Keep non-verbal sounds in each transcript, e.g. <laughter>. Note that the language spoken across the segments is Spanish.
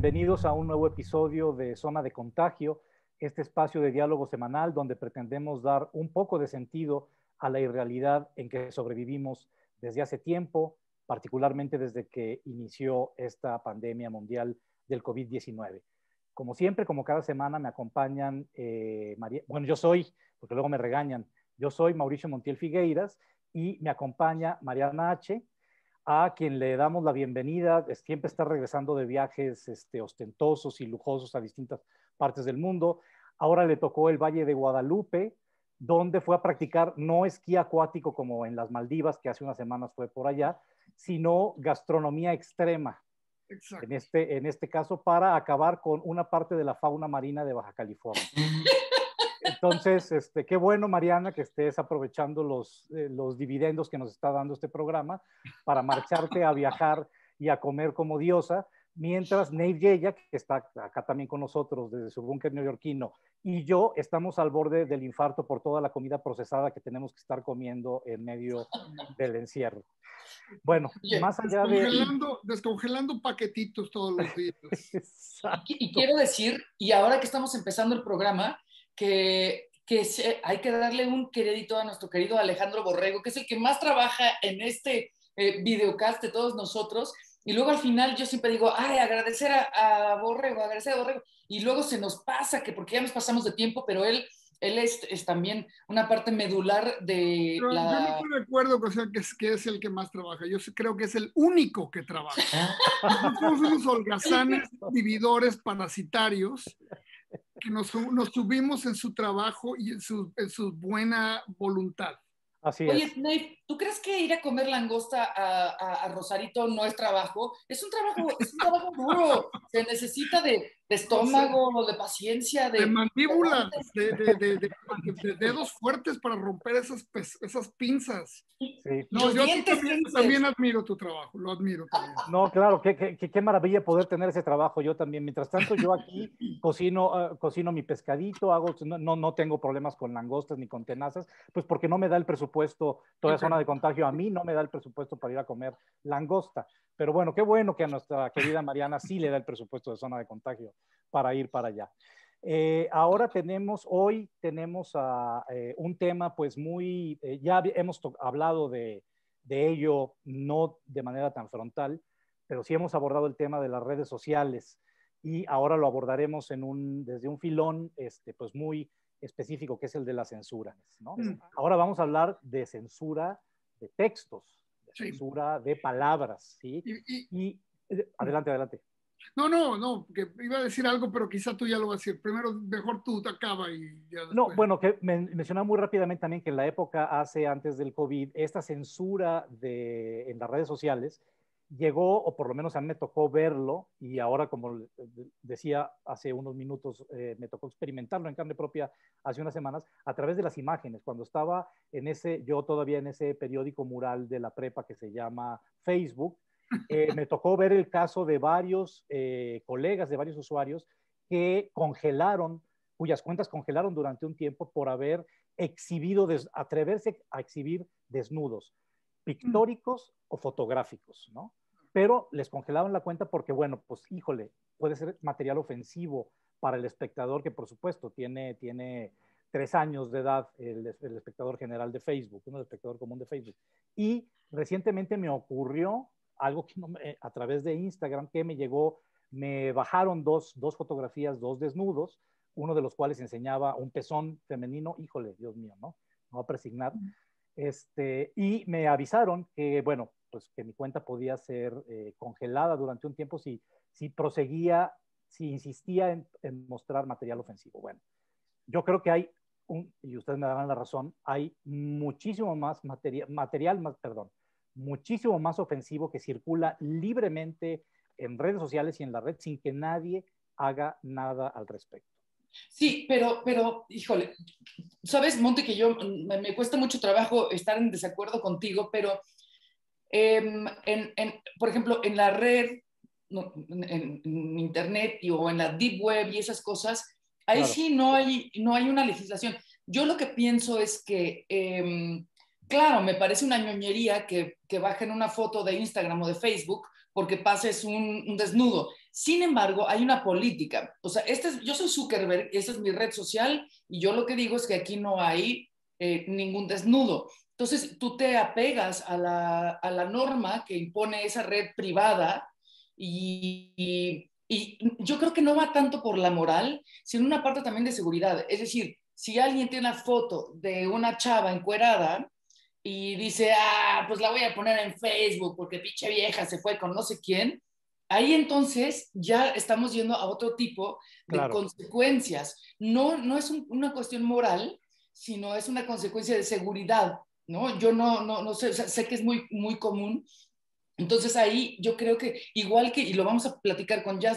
Bienvenidos a un nuevo episodio de Zona de Contagio, este espacio de diálogo semanal donde pretendemos dar un poco de sentido a la irrealidad en que sobrevivimos desde hace tiempo, particularmente desde que inició esta pandemia mundial del COVID-19. Como siempre, como cada semana, me acompañan eh, bueno, yo soy, porque luego me regañan, yo soy Mauricio Montiel Figueiras y me acompaña Mariana H., a quien le damos la bienvenida, siempre está regresando de viajes este, ostentosos y lujosos a distintas partes del mundo. Ahora le tocó el Valle de Guadalupe, donde fue a practicar no esquí acuático como en las Maldivas, que hace unas semanas fue por allá, sino gastronomía extrema. En este, en este caso, para acabar con una parte de la fauna marina de Baja California. <laughs> Entonces, este, qué bueno, Mariana, que estés aprovechando los, eh, los dividendos que nos está dando este programa para marcharte a viajar y a comer como diosa. Mientras Nate Yeya, que está acá también con nosotros desde su búnker neoyorquino, y yo estamos al borde del infarto por toda la comida procesada que tenemos que estar comiendo en medio del encierro. Bueno, más allá de... Descongelando paquetitos todos los días. <laughs> y quiero decir, y ahora que estamos empezando el programa, que, hay que darle un crédito a nuestro querido Alejandro Borrego, que es el que más trabaja en este eh, videocast de todos nosotros. Y luego al final yo siempre digo, ay, agradecer a, Borrego, agradecer a Borrego. Y luego se nos pasa, que porque ya nos pasamos de tiempo, pero él, él es, también una parte medular de la... Yo no recuerdo o sea, que, es, que es el que más trabaja. Yo creo que es el único que trabaja. <laughs> Somos unos holgazanes, dividores parasitarios, que nos, subimos en su trabajo y en su, en buena voluntad. Así es. ¿Tú crees que ir a comer langosta a, Rosarito no es trabajo? Es un trabajo, es un trabajo duro. Se necesita de, estómago, de paciencia, de, de mandíbula, de, dedos fuertes para romper esas, esas pinzas. Sí. No, yo también, admiro tu trabajo, lo admiro. También. <laughs> No, claro, qué, qué, qué, maravilla poder tener ese trabajo yo también. Mientras tanto, yo aquí <laughs> cocino, ah, cocino mi pescadito, hago, no, no, tengo problemas con langostas ni con tenazas, pues porque no me da el presupuesto toda zona de contagio. A mí no me da el presupuesto para ir a comer langosta. Pero bueno, qué bueno que a nuestra querida Mariana sí le da el presupuesto de zona de contagio para ir para allá. Eh, ahora tenemos, hoy tenemos eh, un tema pues muy, eh, ya hemos hablado de, ello, no de manera tan frontal, pero sí hemos abordado el tema de las redes sociales y ahora lo abordaremos en un, desde un filón este, pues muy específico que es el de la censura. Ahora vamos a hablar de censura de textos, de censura de palabras, ¿sí? Y, eh, adelante, adelante. No, no, no, que iba a decir algo, pero quizá tú ya lo vas a decir. Primero, mejor tú te acaba y ya después. No, bueno, que men muy rápidamente también que en la época hace antes del COVID, esta censura de, en las redes sociales llegó, o por lo menos a mí me tocó verlo, y ahora, como decía hace unos minutos, eh, me tocó experimentarlo en carne propia hace unas semanas, a través de las imágenes, cuando estaba en ese, yo todavía en ese periódico mural de la prepa que se llama Facebook, eh, <laughs> me tocó ver el caso de varios eh, colegas, de varios usuarios que congelaron, cuyas cuentas congelaron durante un tiempo por haber exhibido, atreverse a exhibir desnudos mm. pictóricos o fotográficos, ¿no? pero les congelaban la cuenta porque, bueno, pues híjole, puede ser material ofensivo para el espectador que, por supuesto, tiene, tiene tres años de edad el, espectador general de Facebook, el espectador común de Facebook. Y recientemente me ocurrió algo que a través de Instagram que me llegó, me bajaron dos, fotografías, dos desnudos, uno de los cuales enseñaba un pezón femenino, híjole, Dios mío, ¿no? No a presignar. Este, y me avisaron que, bueno, pues que mi cuenta podía ser eh, congelada durante un tiempo si, si proseguía, si insistía en, mostrar material ofensivo. Bueno, yo creo que hay, y ustedes me darán la razón, hay muchísimo más material, material más, perdón, muchísimo más ofensivo que circula libremente en redes sociales y en la red sin que nadie haga nada al respecto. Sí, pero, pero, híjole, sabes, Monte, que yo me, cuesta mucho trabajo estar en desacuerdo contigo, pero, em, en, por ejemplo, en la red, en, Internet o en la Deep Web y esas cosas, ahí sí no hay, una legislación. Yo lo que pienso es que, em, claro, me parece una ñoñería que, que, bajen una foto de Instagram o de Facebook porque pases un desnudo. Sin embargo, hay una política. O sea, este yo soy Zuckerberg, esta es mi red social y yo lo que digo es que aquí no hay eh, ningún desnudo. Entonces, tú te apegas a la, norma que impone esa red privada y, yo creo que no va tanto por la moral, sino una parte también de seguridad. Es decir, si alguien tiene una foto de una chava encuerada y dice, ah, pues la voy a poner en Facebook porque pinche vieja se fue con no sé quién, Ahí entonces ya estamos yendo a otro tipo de consecuencias. No, no es una cuestión moral, sino es una consecuencia de seguridad, ¿no? Yo no, no, no sé, sé que es muy, muy común. Entonces ahí yo creo que igual que, y lo vamos a platicar con ya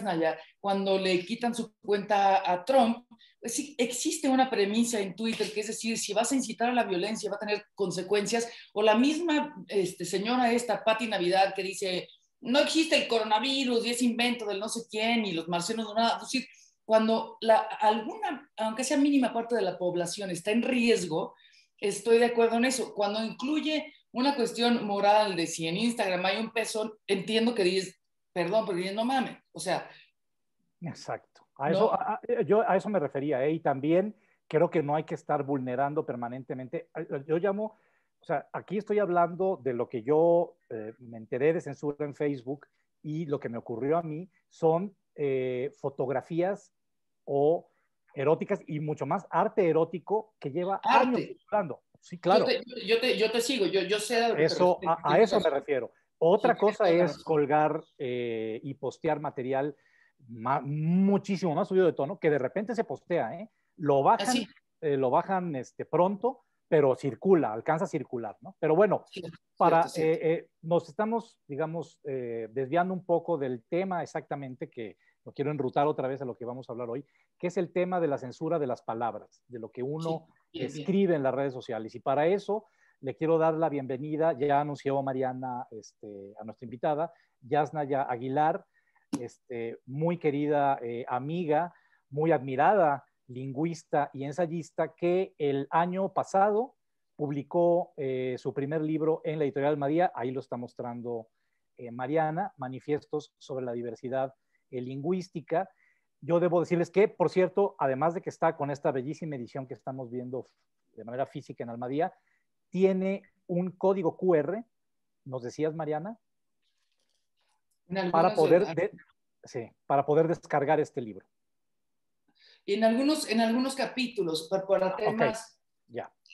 cuando le quitan su cuenta a Trump, pues existe una premisa en Twitter, que es decir, si vas a incitar a la violencia, va a tener consecuencias, o la misma este, señora esta, Patti Navidad, que dice, no existe el coronavirus y es invento del no sé quién y los marcianos nada. Es decir, cuando alguna, aunque sea mínima parte de la población está en riesgo, estoy de acuerdo en eso. Cuando incluye una cuestión moral de si en Instagram hay un pezón, entiendo que dices, perdón, pero dices, no mames. O sea. Exacto. A eso, eh, yo a eso me refería, ¿eh? y también creo que no hay que estar vulnerando permanentemente. Yo llamo o sea, aquí estoy hablando de lo que yo eh, me enteré de censura en Facebook y lo que me ocurrió a mí son eh, fotografías o eróticas y mucho más arte erótico que lleva arte. años Sí, claro. Yo te, sigo, yo, yo sé. Eso, a, eso me refiero. Otra cosa es colgar eh, y postear material muchísimo más subido de tono que de repente se postea, ¿eh? Lo bajan, ¿Ah, lo bajan este, pronto pero circula, alcanza a circular, ¿no? Pero bueno, para, eh, eh, nos estamos, digamos, eh, desviando un poco del tema exactamente que lo quiero enrutar otra vez a lo que vamos a hablar hoy, que es el tema de la censura de las palabras, de lo que uno escribe en las redes sociales. Y para eso le quiero dar la bienvenida, ya anunció Mariana este, a nuestra invitada, Yasnaya Aguilar, este, muy querida amiga, muy admirada lingüista y ensayista, que el año pasado publicó eh, su primer libro en la editorial Almadía, ahí lo está mostrando eh, Mariana, Manifiestos sobre la diversidad eh, lingüística. Yo debo decirles que, por cierto, además de que está con esta bellísima edición que estamos viendo de manera física en Almadía, tiene un código QR, nos decías Mariana, para poder descargar este libro en algunos, en algunos capítulos, para, temas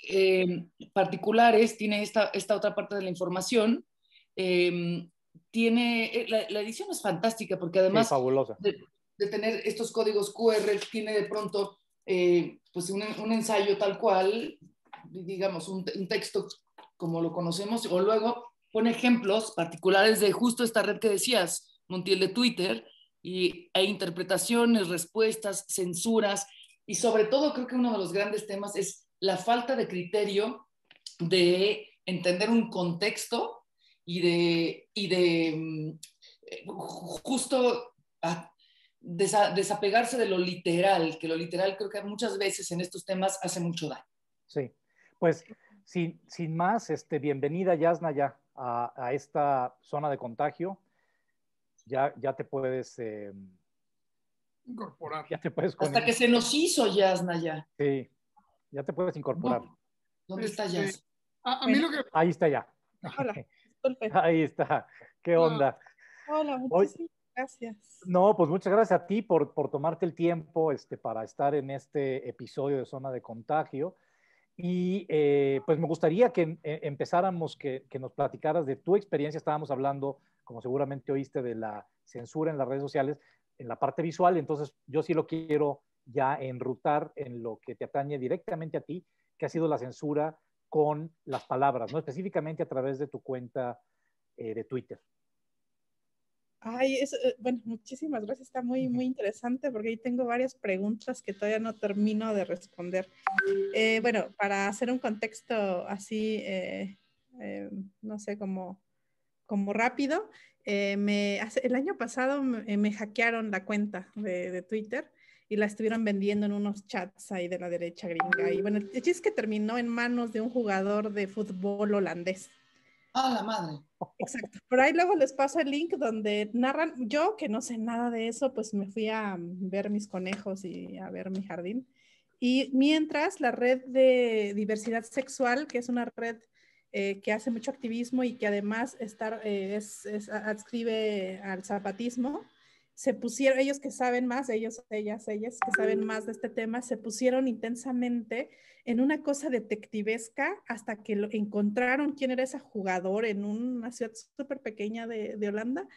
em, particulares, tiene esta, esta otra parte de la información. Em, tiene, eh, la, edición es fantástica porque además de, tener estos códigos QR, tiene de pronto eh, pues un, un, ensayo tal cual, digamos, un, un texto como lo conocemos, o luego pone ejemplos particulares de justo esta red que decías, Montiel de Twitter, y, e interpretaciones, respuestas, censuras. Y sobre todo creo que uno de los grandes temas es la falta de criterio de entender un contexto y de, de mm, eh, justo desapegarse de lo literal, que lo literal creo que muchas veces en estos temas hace mucho daño. Sí, pues sin, más, este, bienvenida Yasna ya a esta zona de contagio ya, ya te puedes... Eh, incorporar. Ya te puedes Hasta que se nos hizo Yasna ya. Sí, ya te puedes incorporar. ¿Dónde está este, Yas? A, que... Ahí está ya. Hola, <laughs> Ahí está. ¿Qué onda? Hola, muchísimas gracias. No, pues muchas gracias a ti por, por tomarte el tiempo este, para estar en este episodio de Zona de Contagio. Y eh, pues me gustaría que em, eh, empezáramos, que, nos platicaras de tu experiencia. Estábamos hablando, como seguramente oíste, de la censura en las redes sociales, en la parte visual. Entonces, yo sí lo quiero ya enrutar en lo que te atañe directamente a ti, que ha sido la censura con las palabras, ¿no? específicamente a través de tu cuenta eh, de Twitter. Ay, es, eh, bueno, muchísimas gracias. Está muy, muy interesante porque ahí tengo varias preguntas que todavía no termino de responder. Eh, bueno, para hacer un contexto así, eh, no sé, como, como rápido, me, el año pasado me, hackearon la cuenta de, de, Twitter y la estuvieron vendiendo en unos chats ahí de la derecha gringa. Y bueno, el chiste es que terminó en manos de un jugador de fútbol holandés. A la madre. Exacto. Por ahí luego les paso el link donde narran. Yo, que no sé nada de eso, pues me fui a ver mis conejos y a ver mi jardín. Y mientras la red de diversidad sexual, que es una red eh, que hace mucho activismo y que además estar, eh, es, adscribe al zapatismo, se pusieron, ellos que saben más, ellos, ellas, ellas que saben más de este tema, se pusieron intensamente en una cosa detectivesca hasta que lo, encontraron quién era esa jugador en una ciudad súper pequeña de, Holanda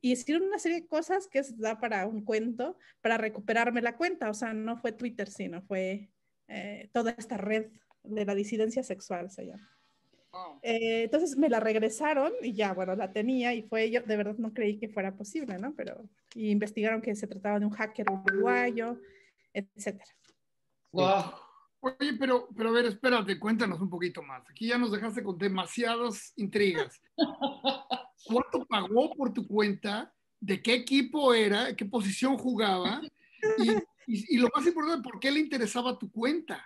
y hicieron una serie de cosas que se da para un cuento, para recuperarme la cuenta. O sea, no fue Twitter, sino fue eh, toda esta red de la disidencia sexual, se llama. Ah. Eh, entonces me la regresaron y ya, bueno, la tenía y fue, yo de verdad no creí que fuera posible, ¿no? Pero y investigaron que se trataba de un hacker uruguayo, etcétera. Oye, pero, pero a ver, espérate, cuéntanos un poquito más. Aquí ya nos dejaste con demasiadas intrigas. <laughs> ¿Cuánto pagó por tu cuenta? ¿De qué equipo era? ¿Qué posición jugaba? Y, y lo más importante, ¿por qué le interesaba tu cuenta?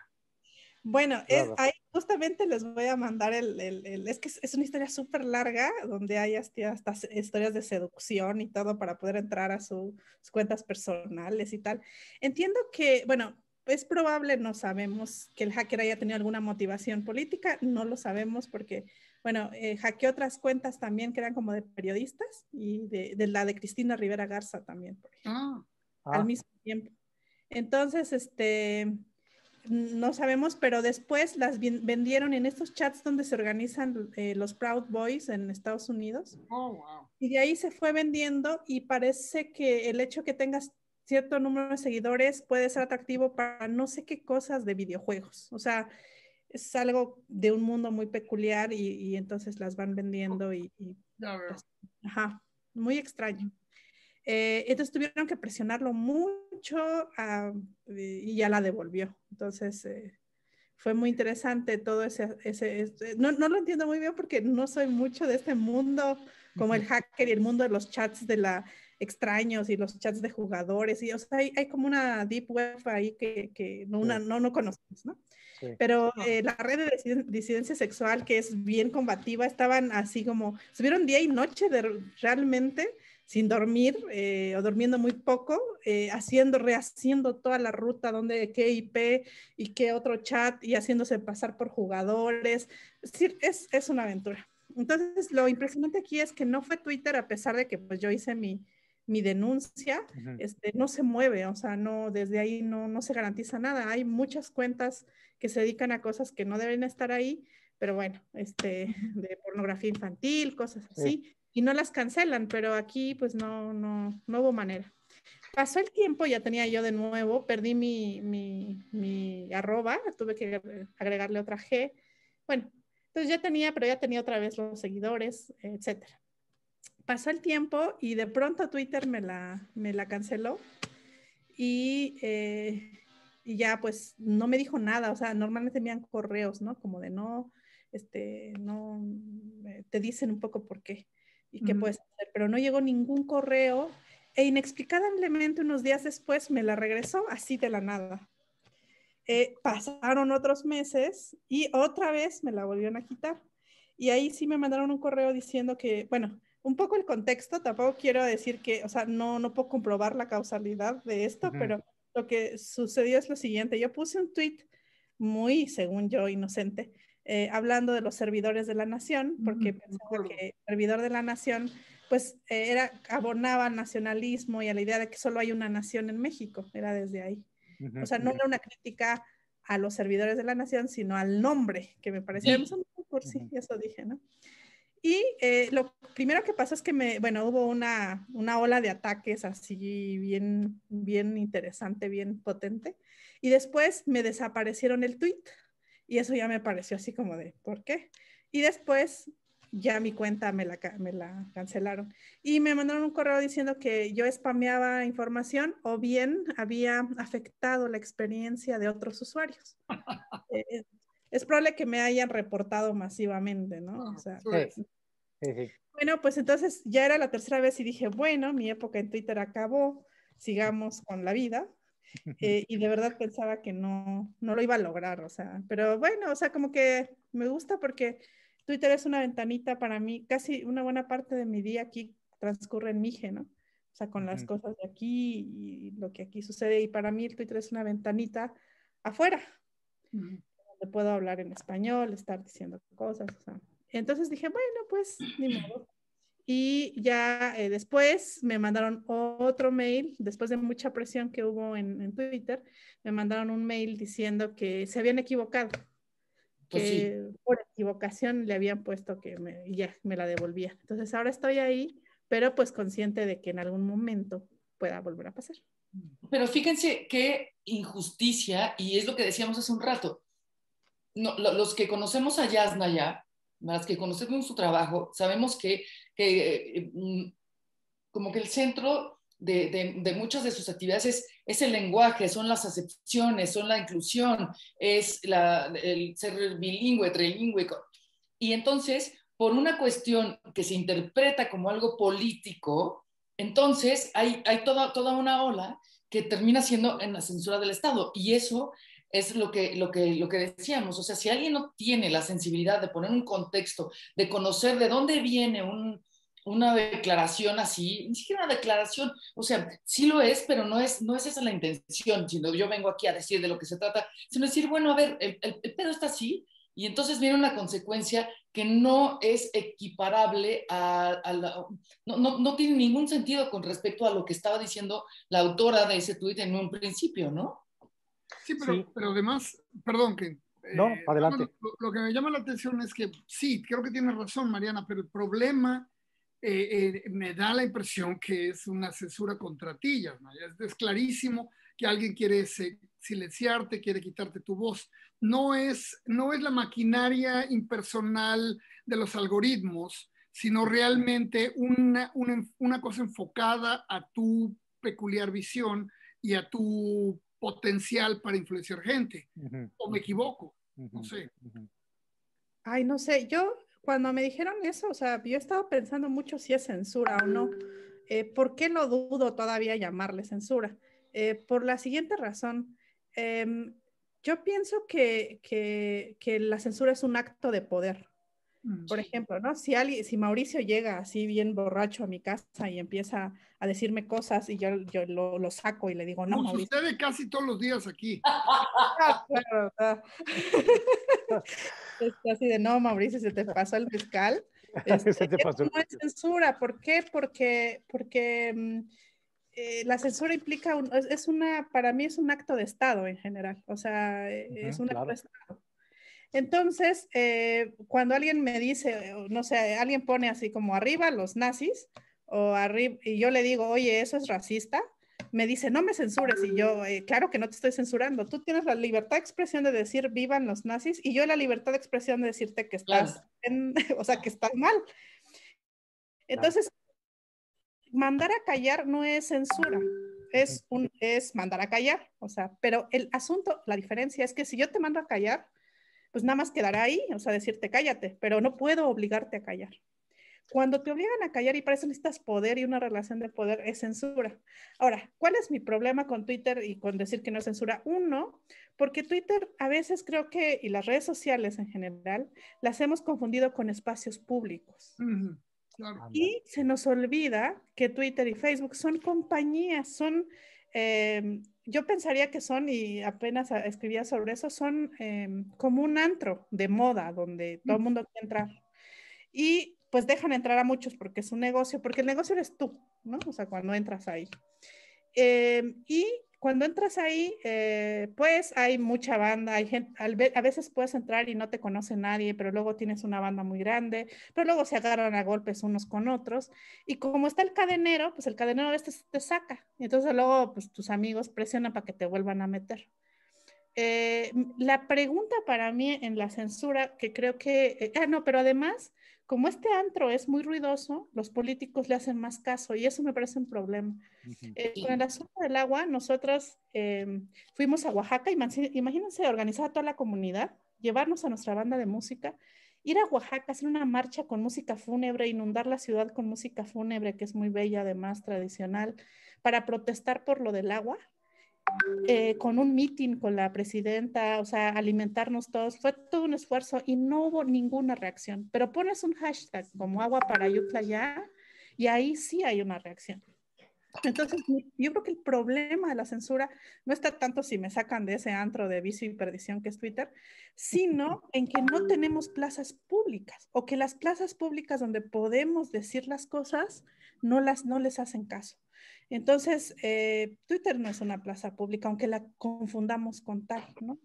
Bueno, ahí justamente les voy a mandar el, el, es que es, una historia súper larga donde hay hasta, historias de seducción y todo para poder entrar a sus cuentas personales y tal. Entiendo que, bueno, es probable, no sabemos que el hacker haya tenido alguna motivación política, no lo sabemos porque, bueno, eh, hackeó otras cuentas también que eran como de periodistas y de, la de Cristina Rivera Garza también, por ejemplo, ah. al ah. mismo tiempo. Entonces, este no sabemos, pero después las vendieron en estos chats donde se organizan eh, los Proud Boys en Estados Unidos. Oh, y de ahí se fue vendiendo y parece que el hecho que tengas cierto número de seguidores puede ser atractivo para no sé qué cosas de videojuegos. O sea, es algo de un mundo muy peculiar y, entonces las van vendiendo y... ajá, muy extraño. Eh, entonces tuvieron que presionarlo mucho ah, y ya la devolvió. Entonces eh, fue muy interesante todo ese, este, no, lo entiendo muy bien porque no soy mucho de este mundo como el hacker y el mundo de los chats de la extraños y los chats de jugadores y hay, como una deep web ahí que, no, no, no conocemos, ¿no? Pero eh, la red de disidencia sexual, que es bien combativa, estaban así como, estuvieron día y noche de, realmente sin dormir eh, o durmiendo muy poco, eh, haciendo, rehaciendo toda la ruta donde qué IP y qué otro chat y haciéndose pasar por jugadores. Es es, una aventura. Entonces, lo impresionante aquí es que no fue Twitter, a pesar de que pues yo hice mi, denuncia, este, no se mueve, o sea, no, desde ahí no, no se garantiza nada. Hay muchas cuentas que se dedican a cosas que no deben estar ahí, pero bueno, este, de pornografía infantil, cosas así y no las cancelan, pero aquí pues no, no, hubo manera. Pasó el tiempo, ya tenía yo de nuevo, perdí mi, mi, arroba, tuve que agregarle otra G. Bueno, entonces ya tenía, pero ya tenía otra vez los seguidores, etcétera. Pasó el tiempo y de pronto Twitter me la, me la canceló y, eh, y ya pues no me dijo nada, o sea, normalmente tenían correos, ¿no? Como de no, este, no, eh, te dicen un poco por qué y qué hacer, pero no llegó ningún correo e inexplicablemente unos días después me la regresó así de la nada. Eh, pasaron otros meses y otra vez me la volvieron a quitar. Y ahí sí me mandaron un correo diciendo que, bueno, un poco el contexto, tampoco quiero decir que, o sea, no, no puedo comprobar la causalidad de esto, pero lo que sucedió es lo siguiente. Yo puse un tweet muy, según yo, inocente, eh, hablando de los servidores de la nación, porque pensaba que servidor de la nación pues eh, era, abonaba al nacionalismo y a la idea de que solo hay una nación en México, era desde ahí. o sea, no era una crítica a los servidores de la nación, sino al nombre, que me parecía por eso dije, Y eh, lo primero que pasó es que me, bueno, hubo una, ola de ataques así bien, bien interesante, bien potente, y después me desaparecieron el tweet. Y eso ya me pareció así como de, ¿por qué? Y después ya mi cuenta me la, me la cancelaron. Y me mandaron un correo diciendo que yo spameaba información o bien había afectado la experiencia de otros usuarios. <laughs> Eh, es probable que me hayan reportado masivamente, ¿no? Ah, bueno, pues entonces ya era la tercera vez y dije, bueno, mi época en Twitter acabó, sigamos con la vida. Eh, y de <laughs> verdad pensaba que no, no lo iba a lograr, o sea, pero bueno, o sea, como que me gusta porque Twitter es una ventanita para mí, casi una buena parte de mi día aquí transcurre en Mije, ¿no? O sea, con las cosas de aquí y lo que aquí sucede. Y para mí el Twitter es una ventanita afuera, donde puedo hablar en español, estar diciendo cosas. O sea. Entonces dije, bueno, pues ni modo, y ya eh, después me mandaron otro mail, después de mucha presión que hubo en, Twitter, me mandaron un mail diciendo que se habían equivocado, pues que por equivocación le habían puesto que ya me la devolvía. Entonces ahora estoy ahí, pero pues consciente de que en algún momento pueda volver a pasar. Pero fíjense qué injusticia, y es lo que decíamos hace un rato. No, los que conocemos a Yasna ya, más que conocemos su trabajo, sabemos que, que eh, mm, como que el centro de, de, muchas de sus actividades es, el lenguaje, son las acepciones, son la inclusión, es el ser bilingüe, trilingüe. Y entonces, por una cuestión que se interpreta como algo político, entonces hay, hay toda, toda una ola que termina siendo en la censura del Estado. Y eso es lo que, lo, que, lo que decíamos, o sea, si alguien no tiene la sensibilidad de poner un contexto, de conocer de dónde viene una declaración así, ni siquiera una declaración, o sea, sí lo es, pero no es, no es esa la intención, sino yo vengo aquí a decir de lo que se trata, sino decir, bueno, a ver, el, pedo está así, y entonces viene una consecuencia que no es equiparable a, no, no, tiene ningún sentido con respecto a lo que estaba diciendo la autora de ese tuit en un principio, ¿no? Sí, pero, además, perdón que... Eh, no, adelante. Lo, que me llama la atención es que sí, creo que tienes razón, Mariana, pero el problema eh, eh, me da la impresión que es una censura contra ¿no? es, clarísimo que alguien quiere silenciarte, quiere quitarte tu voz. No es, no es la maquinaria impersonal de los algoritmos, sino realmente una cosa enfocada a tu peculiar visión y a tu potencial para influenciar gente. ¿O me equivoco? No sé. Ay, no sé, yo cuando me dijeron eso, o sea, yo he estado pensando mucho si es censura o no. Eh, ¿Por qué lo dudo todavía llamarle censura? Eh, por la siguiente razón. Em, yo pienso que, que, la censura es un acto de poder. Mm, Por ejemplo, ¿no? Si, alguien, si Mauricio llega así bien borracho a mi casa y empieza a decirme cosas y yo, yo lo, saco y le digo, no, Mauricio. ve casi todos los días aquí. Ah, <laughs> es así de, no, Mauricio, se te pasó el fiscal. <laughs> Este, no es censura, ¿por qué? Porque, porque mm, eh, la censura implica, es una, para mí es un acto de Estado en general, o sea, e, es un acto de Estado. Entonces, eh, cuando alguien me dice, no sé, alguien pone así como arriba los nazis, o arriba, y yo le digo, oye, eso es racista, me dice, no me censures. Y yo, eh, claro que no te estoy censurando. Tú tienes la libertad de expresión de decir vivan los nazis y yo la libertad de expresión de decirte que estás, <laughs> o sea, que estás mal. Entonces, mandar a callar no es censura, es, un, es mandar a callar. O sea, pero el asunto, la diferencia es que si yo te mando a callar, pues nada más quedará ahí, o sea, decirte cállate, pero no puedo obligarte a callar. Cuando te obligan a callar y para eso necesitas poder y una relación de poder es censura. Ahora, ¿cuál es mi problema con Twitter y con decir que no es censura? Uno, porque Twitter a veces creo que, y las redes sociales en general, las hemos confundido con espacios públicos. Y se nos olvida que Twitter y Facebook son compañías, son eh, yo pensaría que son, y apenas escribía sobre eso, son em, como un antro de moda donde todo el mundo quiere entrar. Y pues dejan entrar a muchos porque es un negocio, porque el negocio eres tú, ¿no? O sea, cuando entras ahí. Em, y cuando entras ahí, eh, pues hay mucha banda, hay gente, a veces puedes entrar y no te conoce nadie, pero luego tienes una banda muy grande, pero luego se agarran a golpes unos con otros. Y como está el cadenero, pues el cadenero a veces te saca. Y entonces luego, pues tus amigos presionan para que te vuelvan a meter. Eh, la pregunta para mí en la censura, que creo que, eh, ah, no, pero además como este antro es muy ruidoso, los políticos le hacen más caso y eso me parece un problema. Eh, con el asunto del agua, nosotros em, fuimos a Oaxaca, imagínense organizar a toda la comunidad, llevarnos a nuestra banda de música, ir a Oaxaca, hacer una marcha con música fúnebre, inundar la ciudad con música fúnebre, que es muy bella, además tradicional, para protestar por lo del agua, eh, con un meeting con la presidenta, o sea, alimentarnos todos, fue todo un esfuerzo y no hubo ninguna reacción. Pero pones un hashtag como agua para ya y ahí sí hay una reacción. Entonces, yo creo que el problema de la censura no está tanto si me sacan de ese antro de vicio y perdición que es Twitter, sino en que no tenemos plazas públicas o que las plazas públicas donde podemos decir las cosas no las no les hacen caso. Entonces, eh, Twitter no es una plaza pública, aunque la confundamos con tal, ¿no?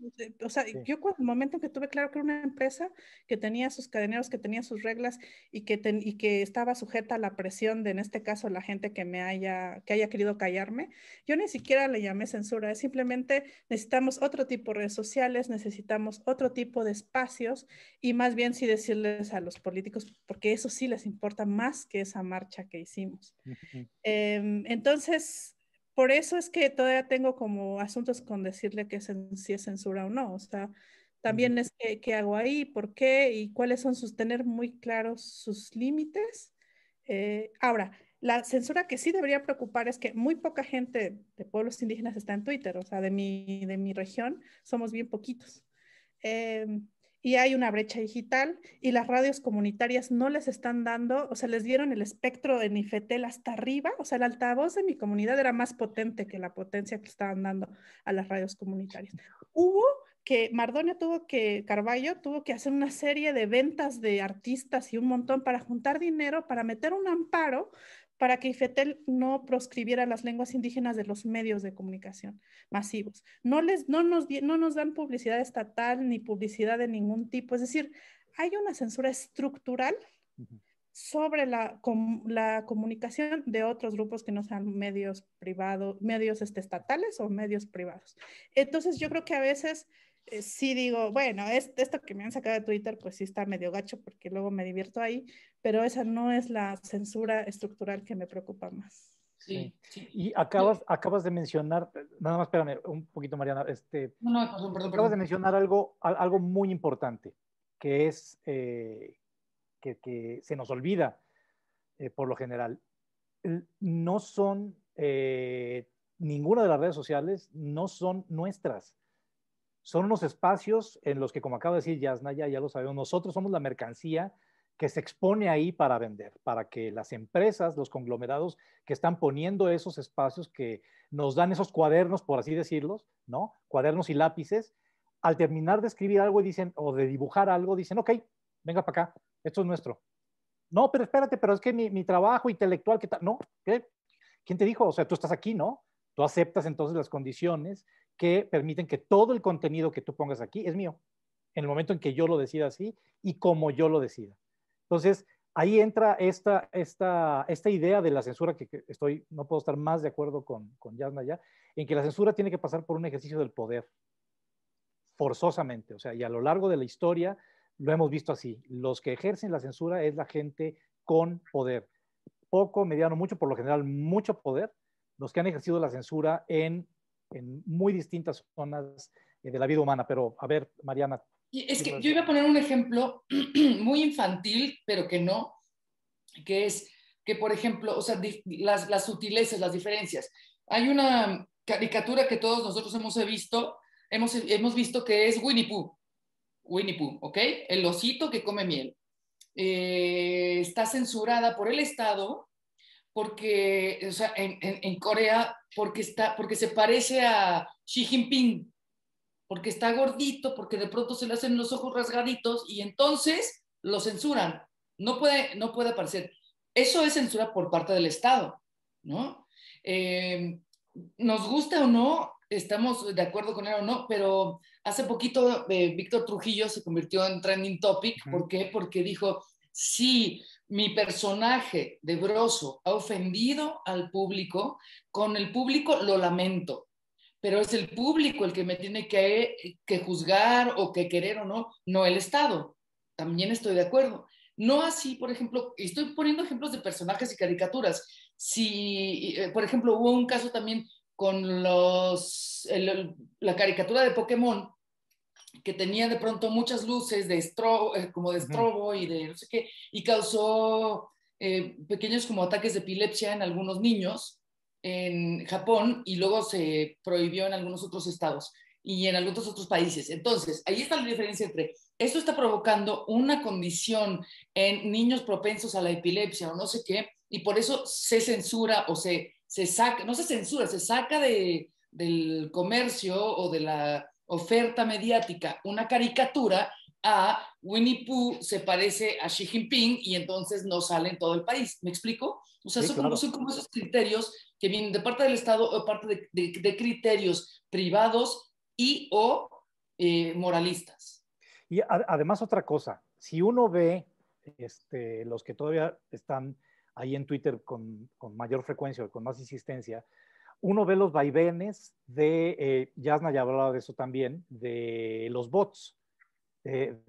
O sea, yo cuando el momento en que tuve claro que era una empresa que tenía sus cadeneros, que tenía sus reglas y que, y que estaba sujeta a la presión de, en este caso, la gente que me haya, que haya querido callarme, yo ni siquiera le llamé censura, es simplemente necesitamos otro tipo de redes sociales, necesitamos otro tipo de espacios y más bien sí decirles a los políticos, porque eso sí les importa más que esa marcha que hicimos. eh, entonces, por eso es que todavía tengo como asuntos con decirle que si es censura o no. O sea, también es que, qué hago ahí, por qué y cuáles son sus, tener muy claros sus límites. Eh, ahora, la censura que sí debería preocupar es que muy poca gente de pueblos indígenas está en Twitter, o sea, de mi, de mi región somos bien poquitos. Eh, y hay una brecha digital y las radios comunitarias no les están dando, o sea, les dieron el espectro de Nifetel hasta arriba, o sea, el altavoz de mi comunidad era más potente que la potencia que estaban dando a las radios comunitarias. Hubo que Mardonio tuvo que, Carballo tuvo que hacer una serie de ventas de artistas y un montón para juntar dinero, para meter un amparo para que IFETEL no proscribiera las lenguas indígenas de los medios de comunicación masivos. No, les, no, nos, no nos dan publicidad estatal ni publicidad de ningún tipo. Es decir, hay una censura estructural sobre la, comunicación de otros grupos que no sean medios privados, medios este, estatales o medios privados. Entonces yo creo que a veces eh, sí digo, bueno, es, esto que me han sacado de Twitter, pues sí está medio gacho porque luego me divierto ahí, pero esa no es la censura estructural que me preocupa más. Sí, Y acabas, acabas de mencionar, nada más espérame un poquito, Mariana, este, no, no, perdón, perdón, acabas de mencionar algo, algo muy importante, que es eh, que, que, se nos olvida eh, por lo general. No son, ninguna de las redes sociales no son nuestras son unos espacios en los que, como acaba de decir Yasnaya, ya lo sabemos, nosotros somos la mercancía que se expone ahí para vender, para que las empresas, los conglomerados que están poniendo esos espacios, que nos dan esos cuadernos, por así decirlos, ¿no? Cuadernos y lápices, al terminar de escribir algo dicen, o de dibujar algo, dicen, ok, venga para acá, esto es nuestro. No, pero espérate, pero es que mi, mi trabajo intelectual, ¿qué tal? No, ¿qué? ¿quién te dijo? O sea, tú estás aquí, ¿no? Tú aceptas entonces las condiciones que permiten que todo el contenido que tú pongas aquí es mío, en el momento en que yo lo decida así y como yo lo decida. Entonces, ahí entra esta, esta, esta idea de la censura que, estoy, no puedo estar más de acuerdo con, con Yasna ya, en que la censura tiene que pasar por un ejercicio del poder, forzosamente. O sea, y a lo largo de la historia lo hemos visto así. Los que ejercen la censura es la gente con poder. Poco, mediano, mucho, por lo general, mucho poder. Los que han ejercido la censura en en muy distintas zonas eh, de la vida humana. Pero a ver, Mariana. es que yo iba a poner un ejemplo <clears throat> muy infantil, pero que no, que es que, por ejemplo, o sea, las, las sutilezas, las diferencias. Hay una caricatura que todos nosotros hemos visto, hemos, visto que es Winnie Pooh. Winnie Pooh, ¿ok? El osito que come miel. Eh, está censurada por el Estado porque, o sea, en, en, Corea, porque, está, porque se parece a Xi Jinping, porque está gordito, porque de pronto se le hacen los ojos rasgaditos y entonces lo censuran. No puede, no puede aparecer. Eso es censura por parte del Estado, ¿no? Eh, nos gusta o no, estamos de acuerdo con él o no, pero hace poquito eh, Víctor Trujillo se convirtió en trending topic. ¿Por qué? Porque dijo, sí, mi personaje de Broso ha ofendido al público, con el público lo lamento, pero es el público el que me tiene que, juzgar o que querer o no, no el Estado. También estoy de acuerdo. No así, por ejemplo, estoy poniendo ejemplos de personajes y caricaturas. Si, eh, por ejemplo, hubo un caso también con los, la caricatura de Pokémon, que tenía de pronto muchas luces de estrobo, eh, como de estrobo y de no sé qué, y causó eh, pequeños como ataques de epilepsia en algunos niños en Japón y luego se prohibió en algunos otros estados y en algunos otros países. Entonces, ahí está la diferencia entre esto está provocando una condición en niños propensos a la epilepsia o no sé qué, y por eso se censura o se, se saca, no se censura, se saca de, del comercio o de la oferta mediática, una caricatura a Winnie Pooh se parece a Xi Jinping y entonces no sale en todo el país. ¿Me explico? O sea, son, como, esos criterios que vienen de parte del Estado o parte de, de, criterios privados y o eh, moralistas. Y además otra cosa, si uno ve este, los que todavía están ahí en Twitter con, con mayor frecuencia o con más insistencia, uno ve los vaivenes de, eh, Yasna ya hablaba de eso también, de los bots. De,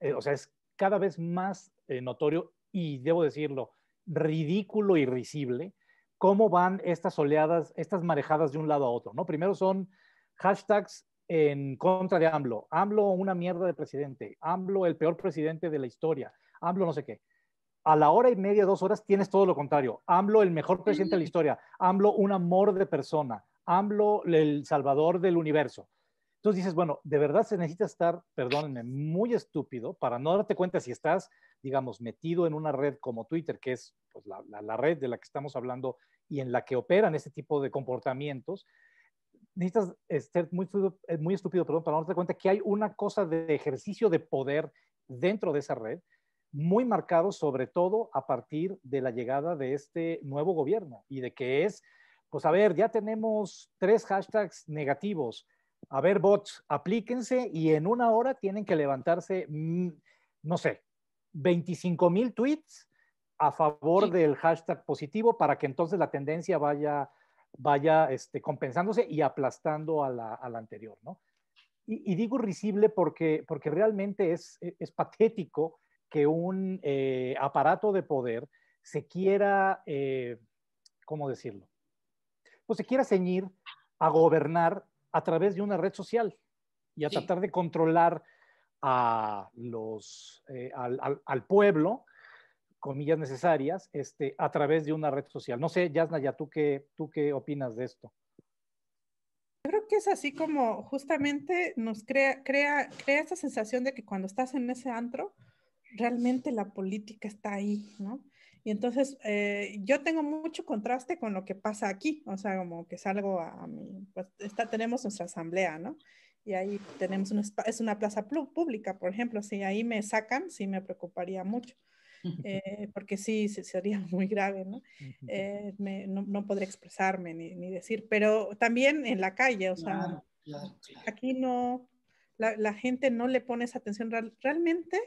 eh, o sea, es cada vez más eh, notorio y, debo decirlo, ridículo y risible cómo van estas oleadas, estas marejadas de un lado a otro, ¿no? Primero son hashtags en contra de AMLO, AMLO una mierda de presidente, AMLO el peor presidente de la historia, AMLO no sé qué a la hora y media, dos horas, tienes todo lo contrario. AMLO, el mejor presidente de la historia. AMLO, un amor de persona. AMLO, el salvador del universo. Entonces dices, bueno, de verdad se necesita estar, perdónenme, muy estúpido para no darte cuenta si estás, digamos, metido en una red como Twitter, que es pues, la, red de la que estamos hablando y en la que operan este tipo de comportamientos necesitas ser eh, muy, estúpido perdón, para darte cuenta que hay una cosa de ejercicio de poder dentro de esa red muy marcado, sobre todo a partir de la llegada de este nuevo gobierno y de que es, pues a ver, ya tenemos tres hashtags negativos. A ver, bots, aplíquense y en una hora tienen que levantarse, mm, no sé, 25 mil tweets a favor del hashtag positivo para que entonces la tendencia vaya, vaya este, compensándose y aplastando a la, anterior, ¿no? Y, digo risible porque, porque realmente es, e, es patético que un eh, aparato de poder se quiera, eh, ¿cómo decirlo? Pues se quiera ceñir a gobernar a través de una red social y a tratar de controlar a los, eh, al, pueblo, comillas necesarias, este, a través de una red social. No sé, ya ¿tú qué, ¿tú qué opinas de esto? Yo creo que es así como justamente nos crea, crea, crea esta sensación de que cuando estás en ese antro, realmente la política está ahí, ¿no? Y entonces eh, yo tengo mucho contraste con lo que pasa aquí, o sea, como que salgo a, a mi, pues tenemos nuestra asamblea, ¿no? Y ahí tenemos una, es una plaza pública, por ejemplo, si ahí me sacan, sí me preocuparía mucho. <laughs> Eh, porque sí, sería <laughs> muy grave, ¿no? Eh, no, podría podré expresarme ni, ni, decir, pero también en la calle, o sea, aquí no, la, la, gente no le pone esa atención. realmente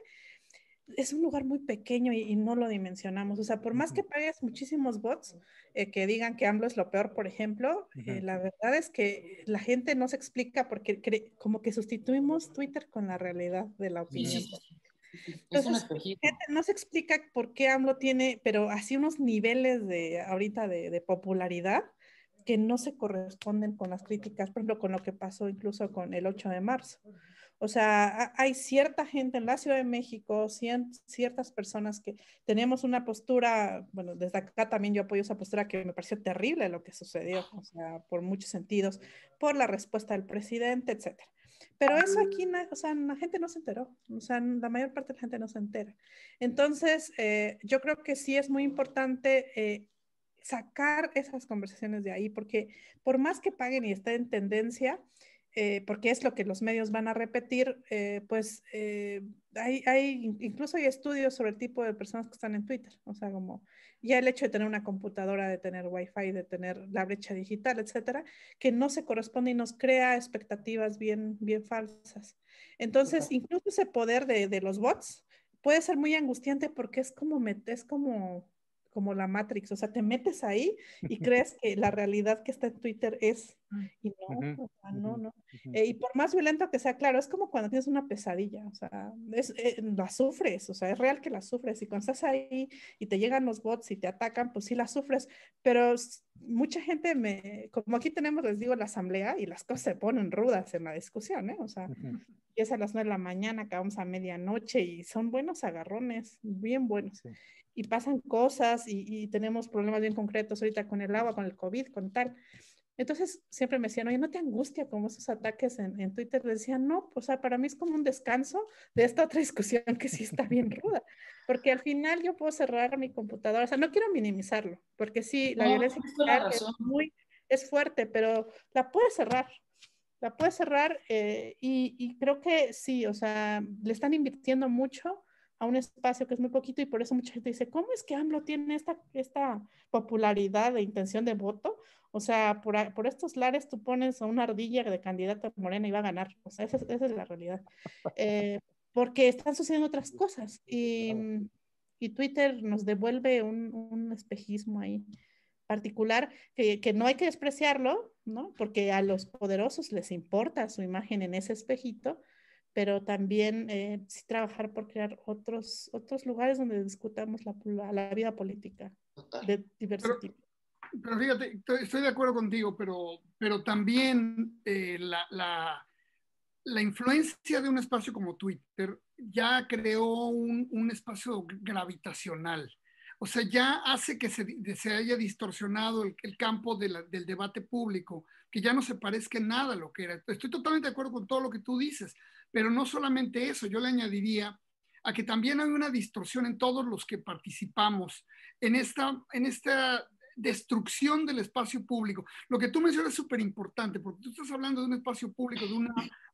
es un lugar muy pequeño y, no lo dimensionamos. O sea, por más que pagues muchísimos bots eh, que digan que AMLO es lo peor, por ejemplo, eh, la verdad es que la gente no se explica porque como que sustituimos Twitter con la realidad de la opinión. no se explica por qué AMLO tiene, pero así unos niveles de ahorita de popularidad que no se corresponden con las críticas, por ejemplo, con lo que pasó incluso con el 8 de marzo. O sea, hay cierta gente en la Ciudad de México, ciertas personas que tenemos una postura, bueno, desde acá también yo apoyo esa postura que me pareció terrible lo que sucedió, o sea, por muchos sentidos, por la respuesta del presidente, etcétera. Pero eso aquí, o sea, la gente no se enteró, o sea, la mayor parte de la gente no se entera. Entonces, eh, yo creo que sí es muy importante eh, sacar esas conversaciones de ahí, porque por más que paguen y estén en tendencia, eh, porque es lo que los medios van a repetir, eh, pues eh, hay, incluso hay estudios sobre el tipo de personas que están en Twitter, o sea, como ya el hecho de tener una computadora, de tener wifi, de tener la brecha digital, etcétera, que no se corresponde y nos crea expectativas bien, bien falsas. Entonces, incluso ese poder de, de los bots puede ser muy angustiante porque es como, es como como la Matrix, o sea, te metes ahí y <laughs> crees que la realidad que está en Twitter es, mm. y no, no, no. Eh, y por más violento que sea, claro, es como cuando tienes una pesadilla, o sea, eh, la sufres, o sea, es real que la sufres, y cuando estás ahí y te llegan los bots y te atacan, pues sí la sufres, pero mucha gente me, como aquí tenemos, les digo, la asamblea y las cosas se ponen rudas en la discusión, ¿eh? O sea, empieza a las nueve de la mañana, acabamos a medianoche y son buenos agarrones, bien buenos y pasan cosas y, tenemos problemas bien concretos ahorita con el agua, con el COVID, con tal. Entonces siempre me decían, oye, ¿no te angustia como esos ataques en, en Twitter? decían no, o sea, para mí es como un descanso de esta otra <laughs> discusión que sí está bien ruda, porque al final yo puedo cerrar mi computadora, o sea, no quiero minimizarlo, porque sí, la violencia es, muy, es fuerte, pero la puedes cerrar, la puedes cerrar eh, y, y creo que sí, o sea, le están invirtiendo mucho un espacio que es muy poquito y por eso mucha gente dice, ¿cómo es que AMLO tiene esta, popularidad e intención de voto? O sea, por, estos lares tú pones a una ardilla de candidato morena y va a ganar. O sea, esa, es la realidad. Eh, porque están sucediendo otras cosas y, Twitter nos devuelve un, espejismo ahí particular que, no hay que despreciarlo, Porque a los poderosos les importa su imagen en ese espejito, pero también eh, trabajar por crear otros, otros lugares donde discutamos la, la, vida política de diversos pero, fíjate, estoy de acuerdo contigo, pero, pero también eh, la, la, influencia de un espacio como Twitter ya creó un, un espacio gravitacional. O sea, ya hace que se, se haya distorsionado el, campo del debate público, que ya no se parezca en nada a lo que era. Estoy totalmente de acuerdo con todo lo que tú dices. Pero no solamente eso, yo le añadiría a que también hay una distorsión en todos los que participamos en esta, en esta destrucción del espacio público. Lo que tú mencionas es súper importante, porque tú estás hablando de un espacio público, de,